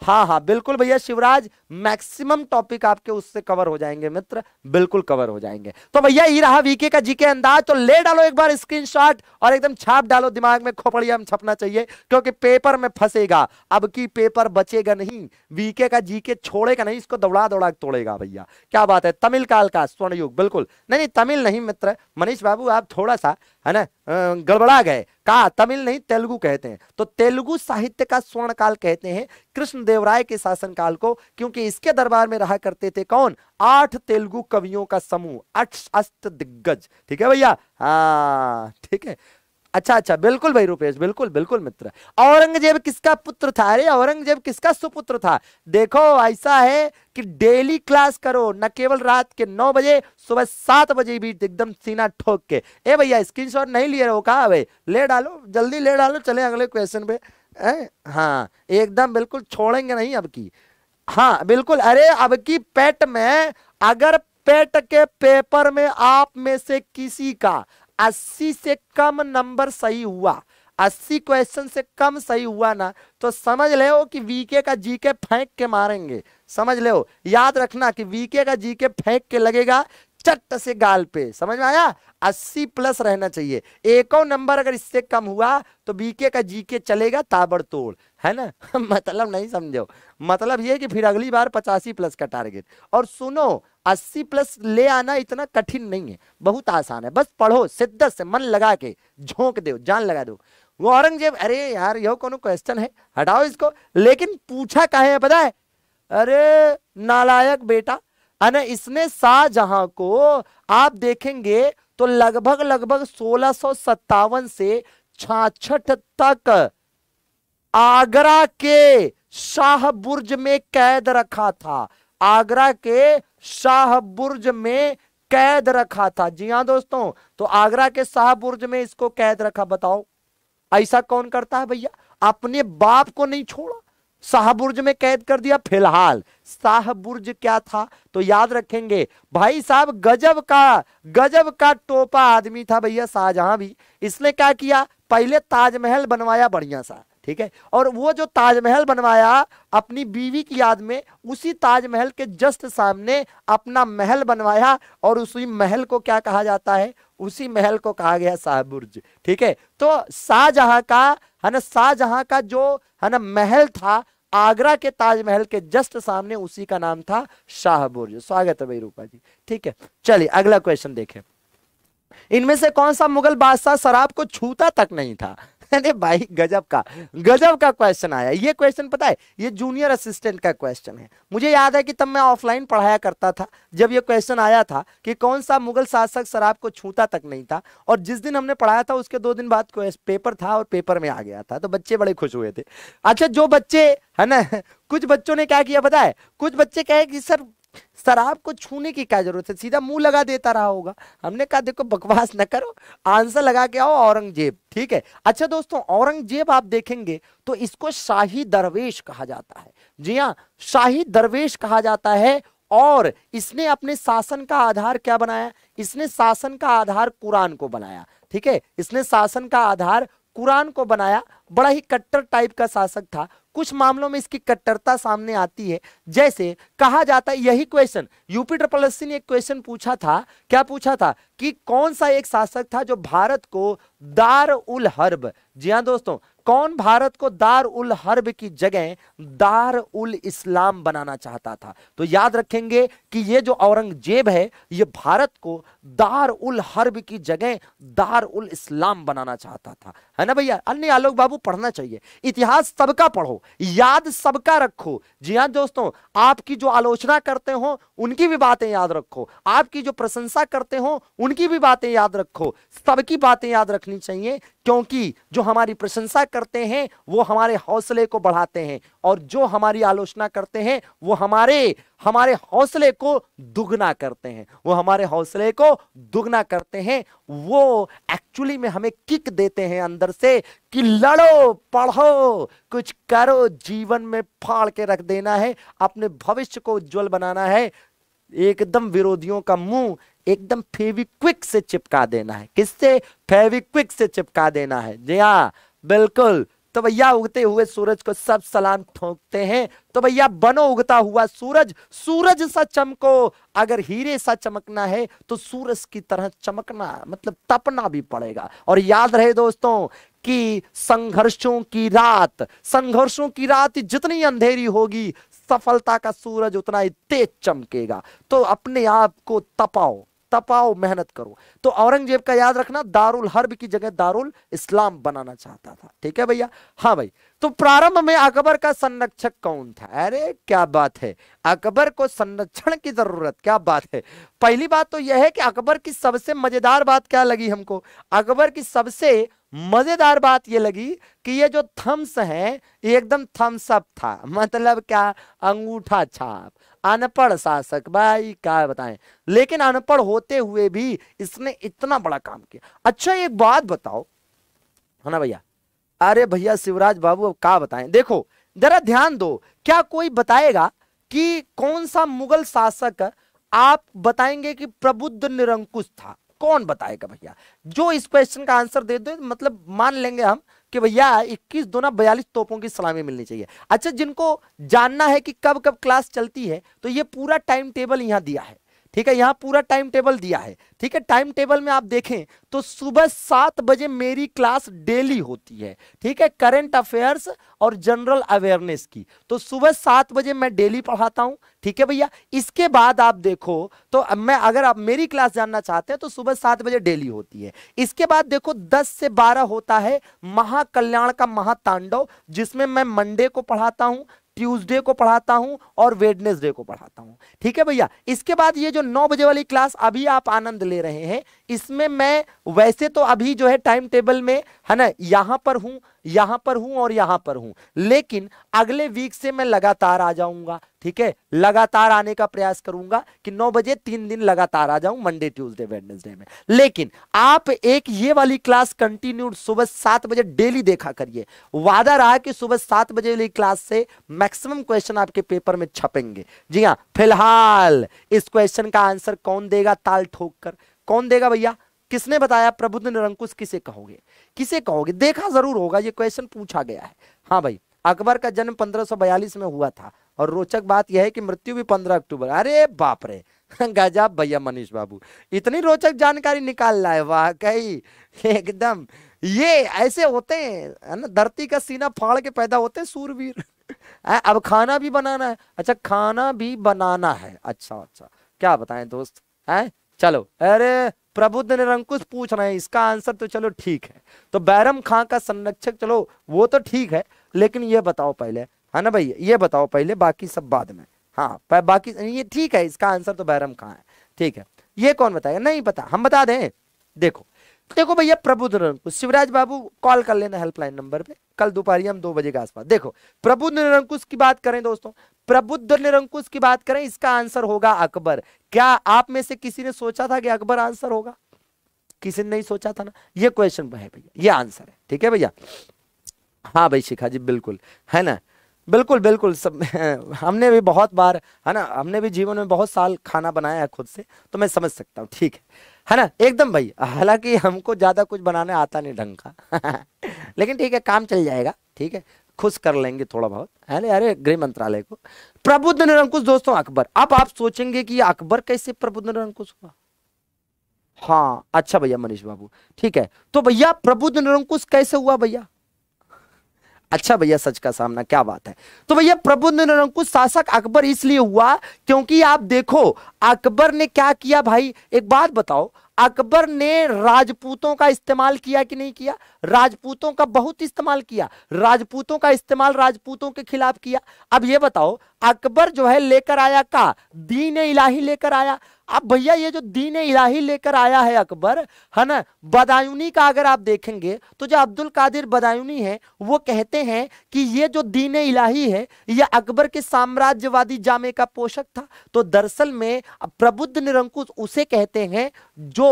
हाँ हाँ बिल्कुल भैया शिवराज मैक्सिमम टॉपिक आपके उससे कवर हो जाएंगे मित्र बिल्कुल कवर हो जाएंगे तो भैया ये रहा वीके का जीके अंदाज तो ले डालो एक बार स्क्रीनशॉट और एकदम छाप डालो दिमाग में खोपड़िया में छपना चाहिए क्योंकि पेपर में फंसेगा अब की पेपर बचेगा नहीं वीके का जीके छोड़ेगा नहीं इसको दौड़ा दौड़ा तोड़ेगा भैया क्या बात है तमिल काल का स्वर्णयुग बिल्कुल नहीं नहीं तमिल नहीं मित्र मनीष बाबू आप थोड़ा सा है ना गड़बड़ा गए का तमिल नहीं तेलुगु कहते हैं तो तेलुगु साहित्य का स्वर्ण काल कहते हैं कृष्ण देवराय के शासन काल को क्योंकि इसके दरबार में रहा करते थे कौन आठ तेलुगु कवियों का समूह अष्ट दिग्गज ठीक है भैया हाँ ठीक है अच्छा अच्छा बिल्कुल भाई रूपेश बिल्कुल बिल्कुल मित्र औरंगजेब किसका पुत्र था अरे औरंगजेब किसका सुपुत्र था देखो ऐसा है कि डेली क्लास करो न केवल रात के नौ बजे सुबह सात बजे भी एकदम सीना ठोक के ए भैया स्क्रीनशॉट नहीं लिए रहो कहा भाई ले डालो जल्दी ले डालो चले अगले क्वेश्चन पे ए? हाँ एकदम बिल्कुल छोड़ेंगे नहीं अब की हाँ बिल्कुल अरे अब की पेट में अगर पेट के पेपर में आप में से किसी का अस्सी से कम नंबर सही हुआ अस्सी क्वेश्चन से कम सही हुआ ना तो समझ ले कि वीके का जीके फेंक के मारेंगे समझ ले याद रखना कि वीके का जीके फेंक के लगेगा चट्ट से गाल पे समझ में आया अस्सी प्लस रहना चाहिए एको नंबर अगर इससे कम हुआ तो बीके का जीके चलेगा ताबड़तोड़ है ना मतलब नहीं समझो मतलब ये कि फिर अगली बार पचासी प्लस का टारगेट और सुनो अस्सी प्लस ले आना इतना कठिन नहीं है बहुत आसान है बस पढ़ो शिद्दत से मन लगा के झोंक दो जान लगा दो वो औरंगजेब अरे यार यह को क्वेश्चन है हटाओ इसको लेकिन पूछा कहे है पता है अरे नालायक बेटा इसने शाहजहां को आप देखेंगे तो लगभग लगभग सोलह से छाछठ तक आगरा के शाह बुर्ज में कैद रखा था आगरा के शाह बुर्ज में कैद रखा था जी हाँ दोस्तों तो आगरा के शाह बुर्ज में इसको कैद रखा बताओ ऐसा कौन करता है भैया अपने बाप को नहीं छोड़ा शाहबुर्ज में कैद कर दिया फिलहाल शाहबुर्ज क्या था तो याद रखेंगे भाई साहब गजब का गजब का टोपा आदमी था भैया शाहजहां भी इसने क्या किया पहले ताजमहल बनवाया बढ़िया सा ठीक है और वो जो ताजमहल बनवाया अपनी बीवी की याद में उसी ताजमहल के जस्ट सामने अपना महल बनवाया और उसी महल को क्या कहा जाता है उसी महल को कहा गया शाहबुर्ज ठीक है तो शाहजहां का है ना शाहजहां का जो है ना महल था आगरा के ताजमहल के जस्ट सामने उसी का नाम था शाहबुर्ज स्वागत है भाई रूपा जी ठीक है चलिए अगला क्वेश्चन देखें इनमें से कौन सा मुगल बादशाह शराब को छूता तक नहीं था अरे भाई गजब का गजब का क्वेश्चन आया ये क्वेश्चन पता है ये जूनियर असिस्टेंट का क्वेश्चन है मुझे याद है कि तब मैं ऑफलाइन पढ़ाया करता था जब ये क्वेश्चन आया था कि कौन सा मुगल शासक शराब को छूता तक नहीं था और जिस दिन हमने पढ़ाया था उसके दो दिन बाद पेपर था और पेपर में आ गया था तो बच्चे बड़े खुश हुए थे अच्छा जो बच्चे है ना कुछ बच्चों ने क्या किया बताए कुछ बच्चे कहे कि सर शराब को छूने की क्या जरूरत है सीधा मुंह लगा देता रहा होगा हमने कहा देखो बकवास ना करो आंसर लगा के आओ औरंगजेब ठीक है अच्छा दोस्तों औरंगजेब आप देखेंगे तो इसको शाही दरवेश कहा जाता है जी हाँ शाही दरवेश कहा जाता है और इसने अपने शासन का आधार क्या बनाया इसने शासन का आधार कुरान को बनाया ठीक है इसने शासन का आधार कुरान को बनाया बड़ा ही कट्टर टाइप का शासक था कुछ मामलों में इसकी कट्टरता सामने आती है जैसे कहा जाता है यही क्वेश्चन यूपी ट्रिपल एस ने एक क्वेश्चन पूछा था क्या पूछा था कि कौन सा एक शासक था जो भारत को दार उल हर्ब जी हाँ दोस्तों कौन भारत को दार उल हर्ब की जगह दार उल इस्लाम बनाना चाहता था तो याद रखेंगे कि ये जो औरंगजेब है ये भारत को दार उल हर्ब की जगह दार उल इस्लाम बनाना चाहता था है ना भैया अन्य आलोक बाबू पढ़ना चाहिए इतिहास सबका पढ़ो याद सबका रखो जी हाँ दोस्तों आपकी जो आलोचना करते हो उनकी भी बातें याद रखो आपकी जो प्रशंसा करते हो उनकी भी बातें याद रखो सबकी बातें याद रखनी चाहिए क्योंकि जो हमारी प्रशंसा करते हैं वो हमारे हौसले को बढ़ाते हैं और जो हमारी आलोचना करते हैं वो हमारे हमारे हौसले को दुगना करते हैं वो हमारे हौसले को दुगना करते हैं वो एक्चुअली में हमें किक देते हैं अंदर से कि लड़ो पढ़ो कुछ करो जीवन में फाड़ के रख देना है अपने भविष्य को उज्जवल बनाना है एकदम विरोधियों का मुंह एकदम फेविक्विक से चिपका देना है किससे फेविक्विक से चिपका देना है जी हाँ बिल्कुल तो भैया उगते हुए सूरज को सब सलाम ठोंकते हैं तो भैया बनो उगता हुआ सूरज सूरज सा चमको अगर हीरे सा चमकना है तो सूरज की तरह चमकना मतलब तपना भी पड़ेगा और याद रहे दोस्तों कि संघर्षों की रात संघर्षों की रात जितनी अंधेरी होगी सफलता का सूरज उतना ही तेज चमकेगा तो अपने आप को तपाओ तपाओ मेहनत करो तो औरंगजेब का याद रखना दारुल हर्ब की जगह दारुल इस्लाम बनाना चाहता था ठीक है भैया हाँ भाई तो प्रारंभ में अकबर का संरक्षक कौन था अरे क्या बात है अकबर को संरक्षण की जरूरत क्या बात है पहली बात तो यह है कि अकबर की सबसे मजेदार बात क्या लगी हमको अकबर की सबसे मजेदार बात यह लगी कि ये जो थम्स है ये एकदम थम्सअप था मतलब क्या अंगूठा छाप अनपढ़ शासक भाई क्या बताएं लेकिन अनपढ़ होते हुए भी इसने इतना बड़ा काम किया अच्छा एक बात बताओ है हाँ ना भैया अरे भैया शिवराज बाबू अब क्या बताएं देखो जरा ध्यान दो क्या कोई बताएगा कि कौन सा मुगल शासक आप बताएंगे कि प्रबुद्ध निरंकुश था कौन बताएगा भैया जो इस क्वेश्चन का आंसर दे दो मतलब मान लेंगे हम कि भैया 21 दो ना बयालीस तोपों की सलामी मिलनी चाहिए अच्छा जिनको जानना है कि कब कब क्लास चलती है तो ये पूरा टाइम टेबल यहाँ दिया है ठीक है यहाँ पूरा टाइम टेबल दिया है ठीक है टाइम टेबल में आप देखें तो सुबह सात बजे मेरी क्लास डेली होती है ठीक है करंट अफेयर्स और जनरल अवेयरनेस की तो सुबह सात बजे मैं डेली पढ़ाता हूँ ठीक है भैया इसके बाद आप देखो तो मैं अगर आप मेरी क्लास जानना चाहते हैं तो सुबह सात बजे डेली होती है इसके बाद देखो दस से बारह होता है महाकल्याण का महातांडव जिसमें मैं मंडे को पढ़ाता हूँ ट्यूसडे को पढ़ाता हूँ और वेडनेसडे को पढ़ाता हूँ ठीक है भैया इसके बाद ये जो नौ बजे वाली क्लास अभी आप आनंद ले रहे हैं इसमें मैं वैसे तो अभी जो है टाइम टेबल में है ना यहां पर हूं यहां पर हूं और यहां पर हूं लेकिन अगले वीक से मैं लगातार आ जाऊंगा ठीक है लगातार आने का प्रयास करूंगा कि नौ बजे तीन दिन लगातार आ जाऊं मंडे ट्यूसडे वेडनेसडे में लेकिन आप एक ये वाली क्लास कंटिन्यू सुबह सात बजे डेली देखा करिए वादा रहा कि सुबह सात बजे वाली क्लास से मैक्सिमम क्वेश्चन आपके पेपर में छपेंगे जी हाँ फिलहाल इस क्वेश्चन का आंसर कौन देगा ताल ठोक कर कौन देगा भैया किसने बताया प्रबुद्ध निरंकुश किसे कहोगे किसे कहोगे देखा जरूर होगा ये क्वेश्चन पूछा गया है हाँ भाई अकबर का जन्म 1542 में हुआ था और रोचक बात यह है कि मृत्यु भी 15 अक्टूबर अरे बाप रे गजब भैया मनीष बाबू इतनी रोचक जानकारी निकाल रहा है वाह कही एकदम ये ऐसे होते हैं ना धरती का सीना फाड़ के पैदा होते हैं सूरवीर अब खाना भी बनाना है अच्छा खाना भी बनाना है अच्छा अच्छा क्या बताएं दोस्त है चलो अरे प्रबुद्ध निरंकुश पूछ रहे हैं इसका आंसर तो चलो ठीक है तो बैरम खां का संरक्षक चलो वो तो ठीक है लेकिन ये बताओ पहले है ना भैया ये बताओ पहले बाकी सब बाद में हाँ बाकी ये ठीक है इसका आंसर तो बैरम खां है ठीक है ये कौन बताएगा नहीं पता हम बता दें देखो देखो भैया प्रबुद्ध को शिवराज बाबू कॉल कर लेना हेल्पलाइन नंबर पे कल दोपहर हम दो बजे के आसपास देखो प्रबुद्ध निरंकुश की बात करें दोस्तों प्रबुद्ध निरंकुश की बात करें इसका आंसर होगा अकबर क्या आप में से किसी ने सोचा था कि अकबर आंसर होगा किसी ने नहीं सोचा था ना ये क्वेश्चन है भैया ये आंसर है ठीक है भैया हाँ भाई शिखा जी बिल्कुल है ना बिल्कुल बिल्कुल सब हमने भी बहुत बार है ना हमने भी जीवन में बहुत साल खाना बनाया है खुद से तो मैं समझ सकता हूँ ठीक है है ना एकदम भाई हालांकि हमको ज़्यादा कुछ बनाने आता नहीं ढंग का लेकिन ठीक है काम चल जाएगा ठीक है खुश कर लेंगे थोड़ा बहुत है ना अरे गृह मंत्रालय को प्रबुद्ध निरंकुश दोस्तों अकबर अब आप सोचेंगे कि अकबर कैसे प्रबुद्ध निरंकुश हुआ हाँ अच्छा भैया मनीष बाबू ठीक है तो भैया प्रबुद्ध निरंकुश कैसे हुआ भैया अच्छा भैया सच का सामना क्या बात है तो भैया प्रभु निरंकुश शासक अकबर इसलिए हुआ क्योंकि आप देखो अकबर ने क्या किया भाई एक बात बताओ अकबर ने राजपूतों का इस्तेमाल किया कि नहीं किया राजपूतों का बहुत इस्तेमाल किया राजपूतों का इस्तेमाल राजपूतों के खिलाफ किया अब ये बताओ अकबर जो है लेकर आया का दीन इलाही लेकर आया अब भैया ये जो दीन इलाही लेकर आया है अकबर है ना बदायूनी का अगर आप देखेंगे तो जो अब्दुल कादिर बदायूनी है वो कहते हैं कि ये जो दीन इलाही है ये अकबर के साम्राज्यवादी जामे का पोषक था तो दरअसल में प्रबुद्ध निरंकुश उसे कहते हैं जो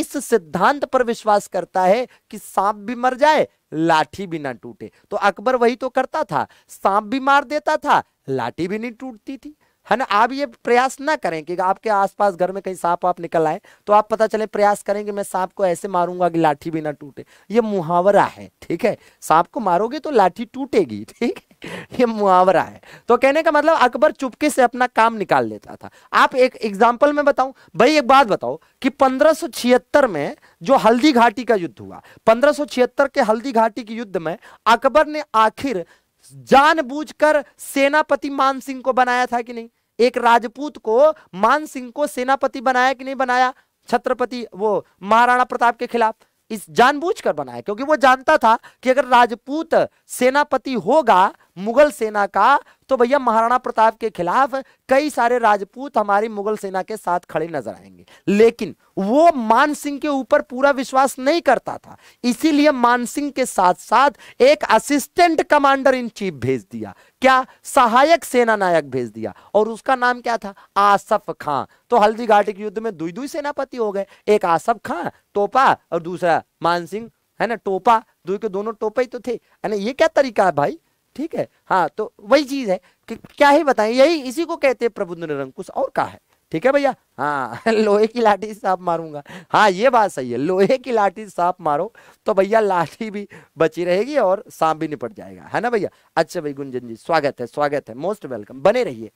इस सिद्धांत पर विश्वास करता है कि सांप भी मर जाए लाठी भी ना टूटे तो अकबर वही तो करता था सांप भी मार देता था लाठी भी नहीं टूटती थी है ना आप ये प्रयास ना करें कि आपके आसपास घर में कहीं सांप आप निकल आए तो आप पता चले प्रयास करें कि मैं सांप को ऐसे मारूंगा कि लाठी भी ना टूटे ये मुहावरा है ठीक है सांप को मारोगे तो लाठी टूटेगी ठीक है ये मुहावरा है तो कहने का मतलब अकबर चुपके से अपना काम निकाल लेता था आप एक एग्जाम्पल में बताऊं भाई एक बात बताओ कि पंद्रह में जो हल्दी घाटी का युद्ध हुआ पंद्रह के हल्दी घाटी के युद्ध में अकबर ने आखिर जानबूझकर सेनापति मान सिंह को बनाया था कि नहीं एक राजपूत को मान सिंह को सेनापति बनाया कि नहीं बनाया छत्रपति वो महाराणा प्रताप के खिलाफ इस जानबूझकर बनाया क्योंकि वो जानता था कि अगर राजपूत सेनापति होगा मुगल सेना का तो भैया महाराणा प्रताप के खिलाफ कई सारे राजपूत हमारी मुगल सेना के साथ खड़े नजर आएंगे लेकिन वो मानसिंह के ऊपर पूरा विश्वास नहीं करता था इसीलिए मानसिंह के साथ साथ एक असिस्टेंट कमांडर इन चीफ भेज दिया क्या सहायक सेना नायक भेज दिया और उसका नाम क्या था आसफ खां तो हल्दी घाटी के युद्ध में दुई दुई सेनापति हो गए एक आसफ खां टोपा और दूसरा मानसिंह है ना टोपा दो के दोनों टोपा ही तो थे है ना ये क्या तरीका है भाई ठीक है हाँ तो वही चीज है कि क्या ही बताएं यही इसी को कहते हैं प्रबुद्ध निरंकुश और कहा है ठीक है भैया हाँ लोहे की लाठी सांप मारूंगा हाँ ये बात सही है लोहे की लाठी सांप मारो तो भैया लाठी भी बची रहेगी और सांप भी निपट जाएगा है ना भैया अच्छा भाई गुंजन जी स्वागत है स्वागत है मोस्ट वेलकम बने रहिए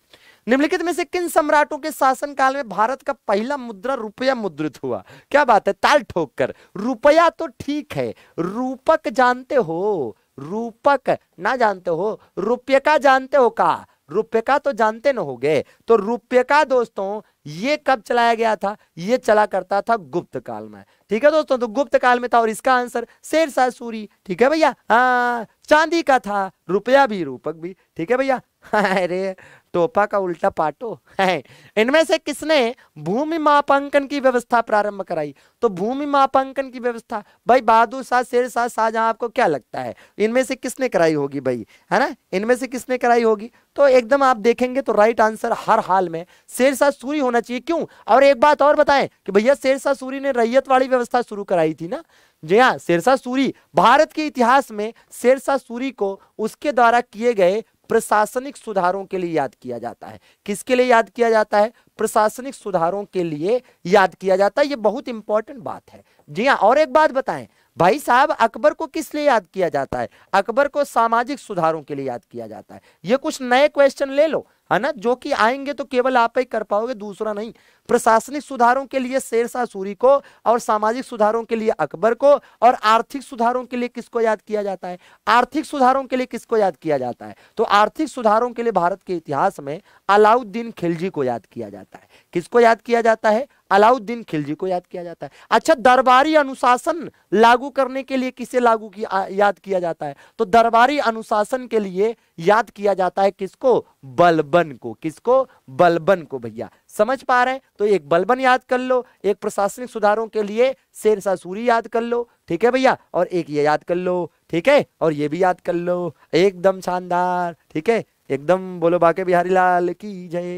निम्नलिखित में से किन सम्राटों के शासनकाल में भारत का पहला मुद्रा रुपया मुद्रित हुआ क्या बात है ताल ठोक कर रुपया तो ठीक है रूपक जानते हो रूपक ना जानते हो रुपये का जानते हो का रुपये का तो जानते न हो गए तो रुपये का दोस्तों ये कब चलाया गया था ये चला करता था गुप्त काल में ठीक है दोस्तों तो गुप्त काल में था और इसका आंसर शेर सूरी ठीक है भैया हाँ चांदी का था रुपया भी रूपक भी ठीक है भैया अरे टोपा का उल्टा पाटो है इनमें से किसने भूमि मापांकन की व्यवस्था प्रारंभ कराई तो भूमि मापांकन की व्यवस्था भाई बहादुर शाह शेर शाह शाहजहां आपको क्या लगता है इनमें से किसने कराई होगी भाई है ना इनमें से किसने कराई होगी तो एकदम आप देखेंगे तो राइट आंसर हर हाल में शेर शाह सूरी होना चाहिए क्यों और एक बात और बताएं कि भैया शेर शाह सूरी ने रैयत वाली व्यवस्था शुरू कराई थी ना जी हाँ शेरशाह सूरी भारत के इतिहास में शेरशाह सूरी को उसके द्वारा किए गए प्रशासनिक सुधारों के लिए याद किया जाता है किसके लिए याद किया जाता है प्रशासनिक सुधारों के लिए याद किया जाता है ये बहुत इंपॉर्टेंट बात है जी हाँ और एक बात बताएं भाई साहब अकबर को किस लिए याद किया जाता है अकबर को सामाजिक सुधारों के लिए याद किया जाता है ये कुछ नए क्वेश्चन ले लो है ना जो कि आएंगे तो केवल आप ही कर पाओगे दूसरा नहीं प्रशासनिक सुधारों के लिए शेरशाह सूरी को और सामाजिक सुधारों के लिए अकबर को और आर्थिक सुधारों के लिए किसको याद किया जाता है आर्थिक सुधारों के लिए किसको याद किया जाता है तो आर्थिक सुधारों के लिए भारत के इतिहास में अलाउद्दीन खिलजी को याद किया जाता है किसको याद किया जाता है अलाउद्दीन खिलजी को याद किया जाता है अच्छा दरबारी अनुशासन लागू करने के लिए किसे लागू किया याद किया जाता है तो दरबारी अनुशासन के लिए याद किया जाता है किसको बलबन को किसको बलबन को भैया समझ पा रहे हैं तो एक बलबन याद कर लो एक प्रशासनिक सुधारों के लिए शेर सूरी याद कर लो ठीक है भैया और एक ये याद कर लो ठीक है और ये भी याद कर लो एकदम शानदार ठीक है एकदम बोलो बाके बिहारी लाल की जय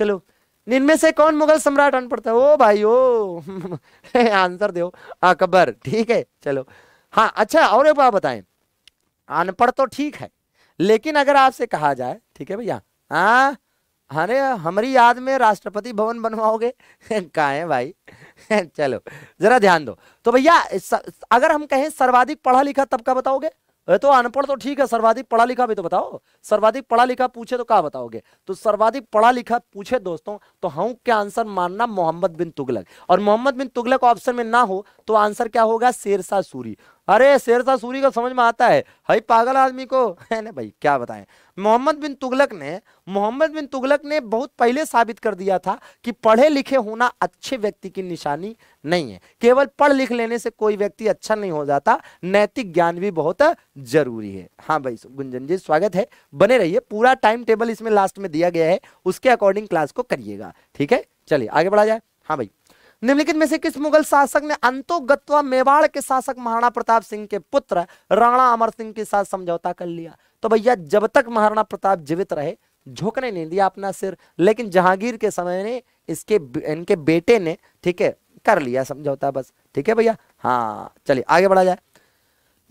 चलो इनमें से कौन मुगल सम्राट अनपढ़ ओ भाई ओ आंसर दो अकबर ठीक है चलो हाँ अच्छा और एक बात बताएं अनपढ़ तो ठीक है लेकिन अगर आपसे कहा जाए ठीक है भैया हाँ अरे हमारी याद में राष्ट्रपति भवन बनवाओगे कहा है भाई चलो जरा ध्यान दो तो भैया अगर हम कहें सर्वाधिक पढ़ा लिखा तब का बताओगे अरे तो अनपढ़ तो ठीक है सर्वाधिक पढ़ा लिखा भी तो बताओ सर्वाधिक पढ़ा लिखा पूछे तो क्या बताओगे तो सर्वाधिक पढ़ा लिखा पूछे दोस्तों तो हम क्या आंसर मानना मोहम्मद बिन तुगलक और मोहम्मद बिन तुगलक ऑप्शन में ना हो तो आंसर क्या होगा शेरशाह सूरी अरे शेरशाह सूरी को समझ में आता है हई पागल आदमी को है ना भाई क्या बताएं मोहम्मद बिन तुगलक ने मोहम्मद बिन तुगलक ने बहुत पहले साबित कर दिया था कि पढ़े लिखे होना अच्छे व्यक्ति की निशानी नहीं है केवल पढ़ लिख लेने से कोई व्यक्ति अच्छा नहीं हो जाता नैतिक ज्ञान भी बहुत जरूरी है हाँ भाई गुंजन जी स्वागत है बने रहिए पूरा टाइम टेबल इसमें लास्ट में दिया गया है उसके अकॉर्डिंग क्लास को करिएगा ठीक है चलिए आगे बढ़ा जाए हाँ भाई निम्नलिखित में से किस मुगल शासक ने अंतोगत्वा मेवाड़ के शासक महाराणा प्रताप सिंह के पुत्र राणा अमर सिंह के साथ समझौता कर लिया तो भैया जब तक महाराणा प्रताप जीवित रहे झोंकने नहीं दिया अपना सिर लेकिन जहांगीर के समय ने इसके इनके बेटे ने ठीक है कर लिया समझौता बस ठीक है भैया हाँ चलिए आगे बढ़ा जाए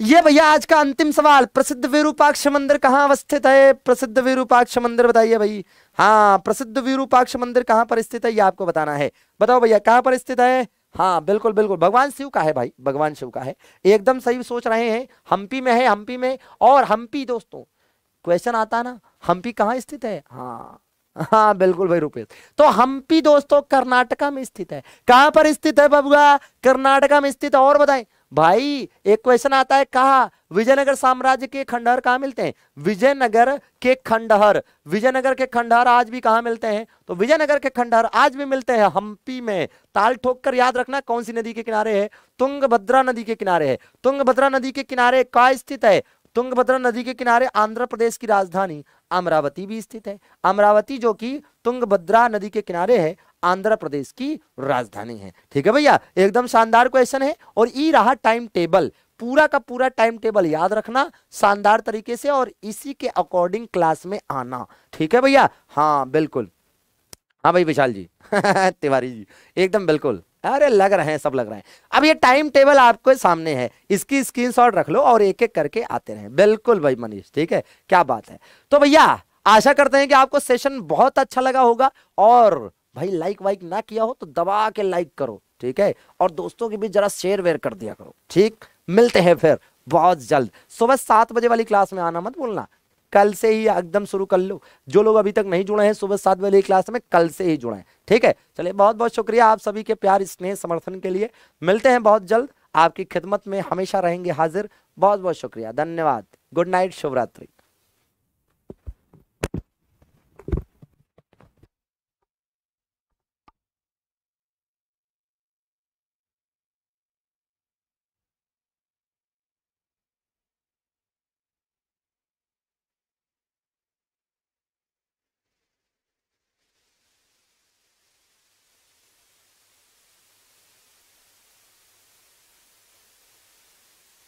ये भैया आज का अंतिम सवाल प्रसिद्ध विरूपाक्ष मंदिर कहाँ अवस्थित है प्रसिद्ध विरूपाक्ष मंदिर बताइए भाई हाँ प्रसिद्ध विरूपाक्ष मंदिर कहाँ पर स्थित है ये आपको बताना है बताओ भैया कहाँ पर स्थित है हाँ बिल्कुल बिल्कुल भगवान शिव का है भाई भगवान शिव का है एकदम सही सोच रहे हैं हम्पी में है हम्पी में और हम्पी दोस्तों क्वेश्चन आता ना हम्पी कहाँ स्थित है हाँ हाँ बिल्कुल भाई रूपेश तो हम्पी दोस्तों कर्नाटका में स्थित है कहाँ पर स्थित है बबुआ कर्नाटका में स्थित और बताएं भाई एक क्वेश्चन आता है कहा विजयनगर साम्राज्य के खंडहर कहा मिलते हैं विजयनगर के खंडहर विजयनगर के खंडहर आज भी कहा मिलते हैं तो विजयनगर के खंडहर आज भी मिलते हैं हम्पी में ताल ठोक कर याद रखना कौन सी नदी के किनारे है तुंगभद्रा नदी के किनारे है तुंगभद्रा नदी के किनारे का स्थित है तुंगभद्रा नदी के किनारे आंध्र प्रदेश की राजधानी अमरावती भी स्थित है अमरावती जो कि तुंग नदी के किनारे है आंध्र प्रदेश की राजधानी है ठीक है भैया एकदम शानदार क्वेश्चन है और ई रहा टाइम टेबल पूरा का पूरा टाइम टेबल याद रखना शानदार तरीके से और इसी के अकॉर्डिंग क्लास में आना ठीक है भैया हाँ बिल्कुल हाँ भाई विशाल जी तिवारी जी एकदम बिल्कुल अरे लग रहे हैं सब लग रहे हैं अब ये टाइम टेबल आपके सामने है इसकी स्क्रीनशॉट रख लो और एक एक करके आते रहे बिल्कुल भाई मनीष ठीक है क्या बात है तो भैया आशा करते हैं कि आपको सेशन बहुत अच्छा लगा होगा और भाई लाइक वाइक ना किया हो तो दबा के लाइक करो ठीक है और दोस्तों के बीच जरा शेयर वेयर कर दिया करो ठीक मिलते हैं फिर बहुत जल्द सुबह सात बजे वाली क्लास में आना मत बोलना कल से ही एकदम शुरू कर लो जो लोग अभी तक नहीं जुड़े हैं सुबह सात बजे क्लास में कल से ही जुड़े हैं ठीक है चलिए बहुत बहुत शुक्रिया आप सभी के प्यार स्नेह समर्थन के लिए मिलते हैं बहुत जल्द आपकी खिदमत में हमेशा रहेंगे हाजिर बहुत बहुत शुक्रिया धन्यवाद गुड नाइट शुभरात्रि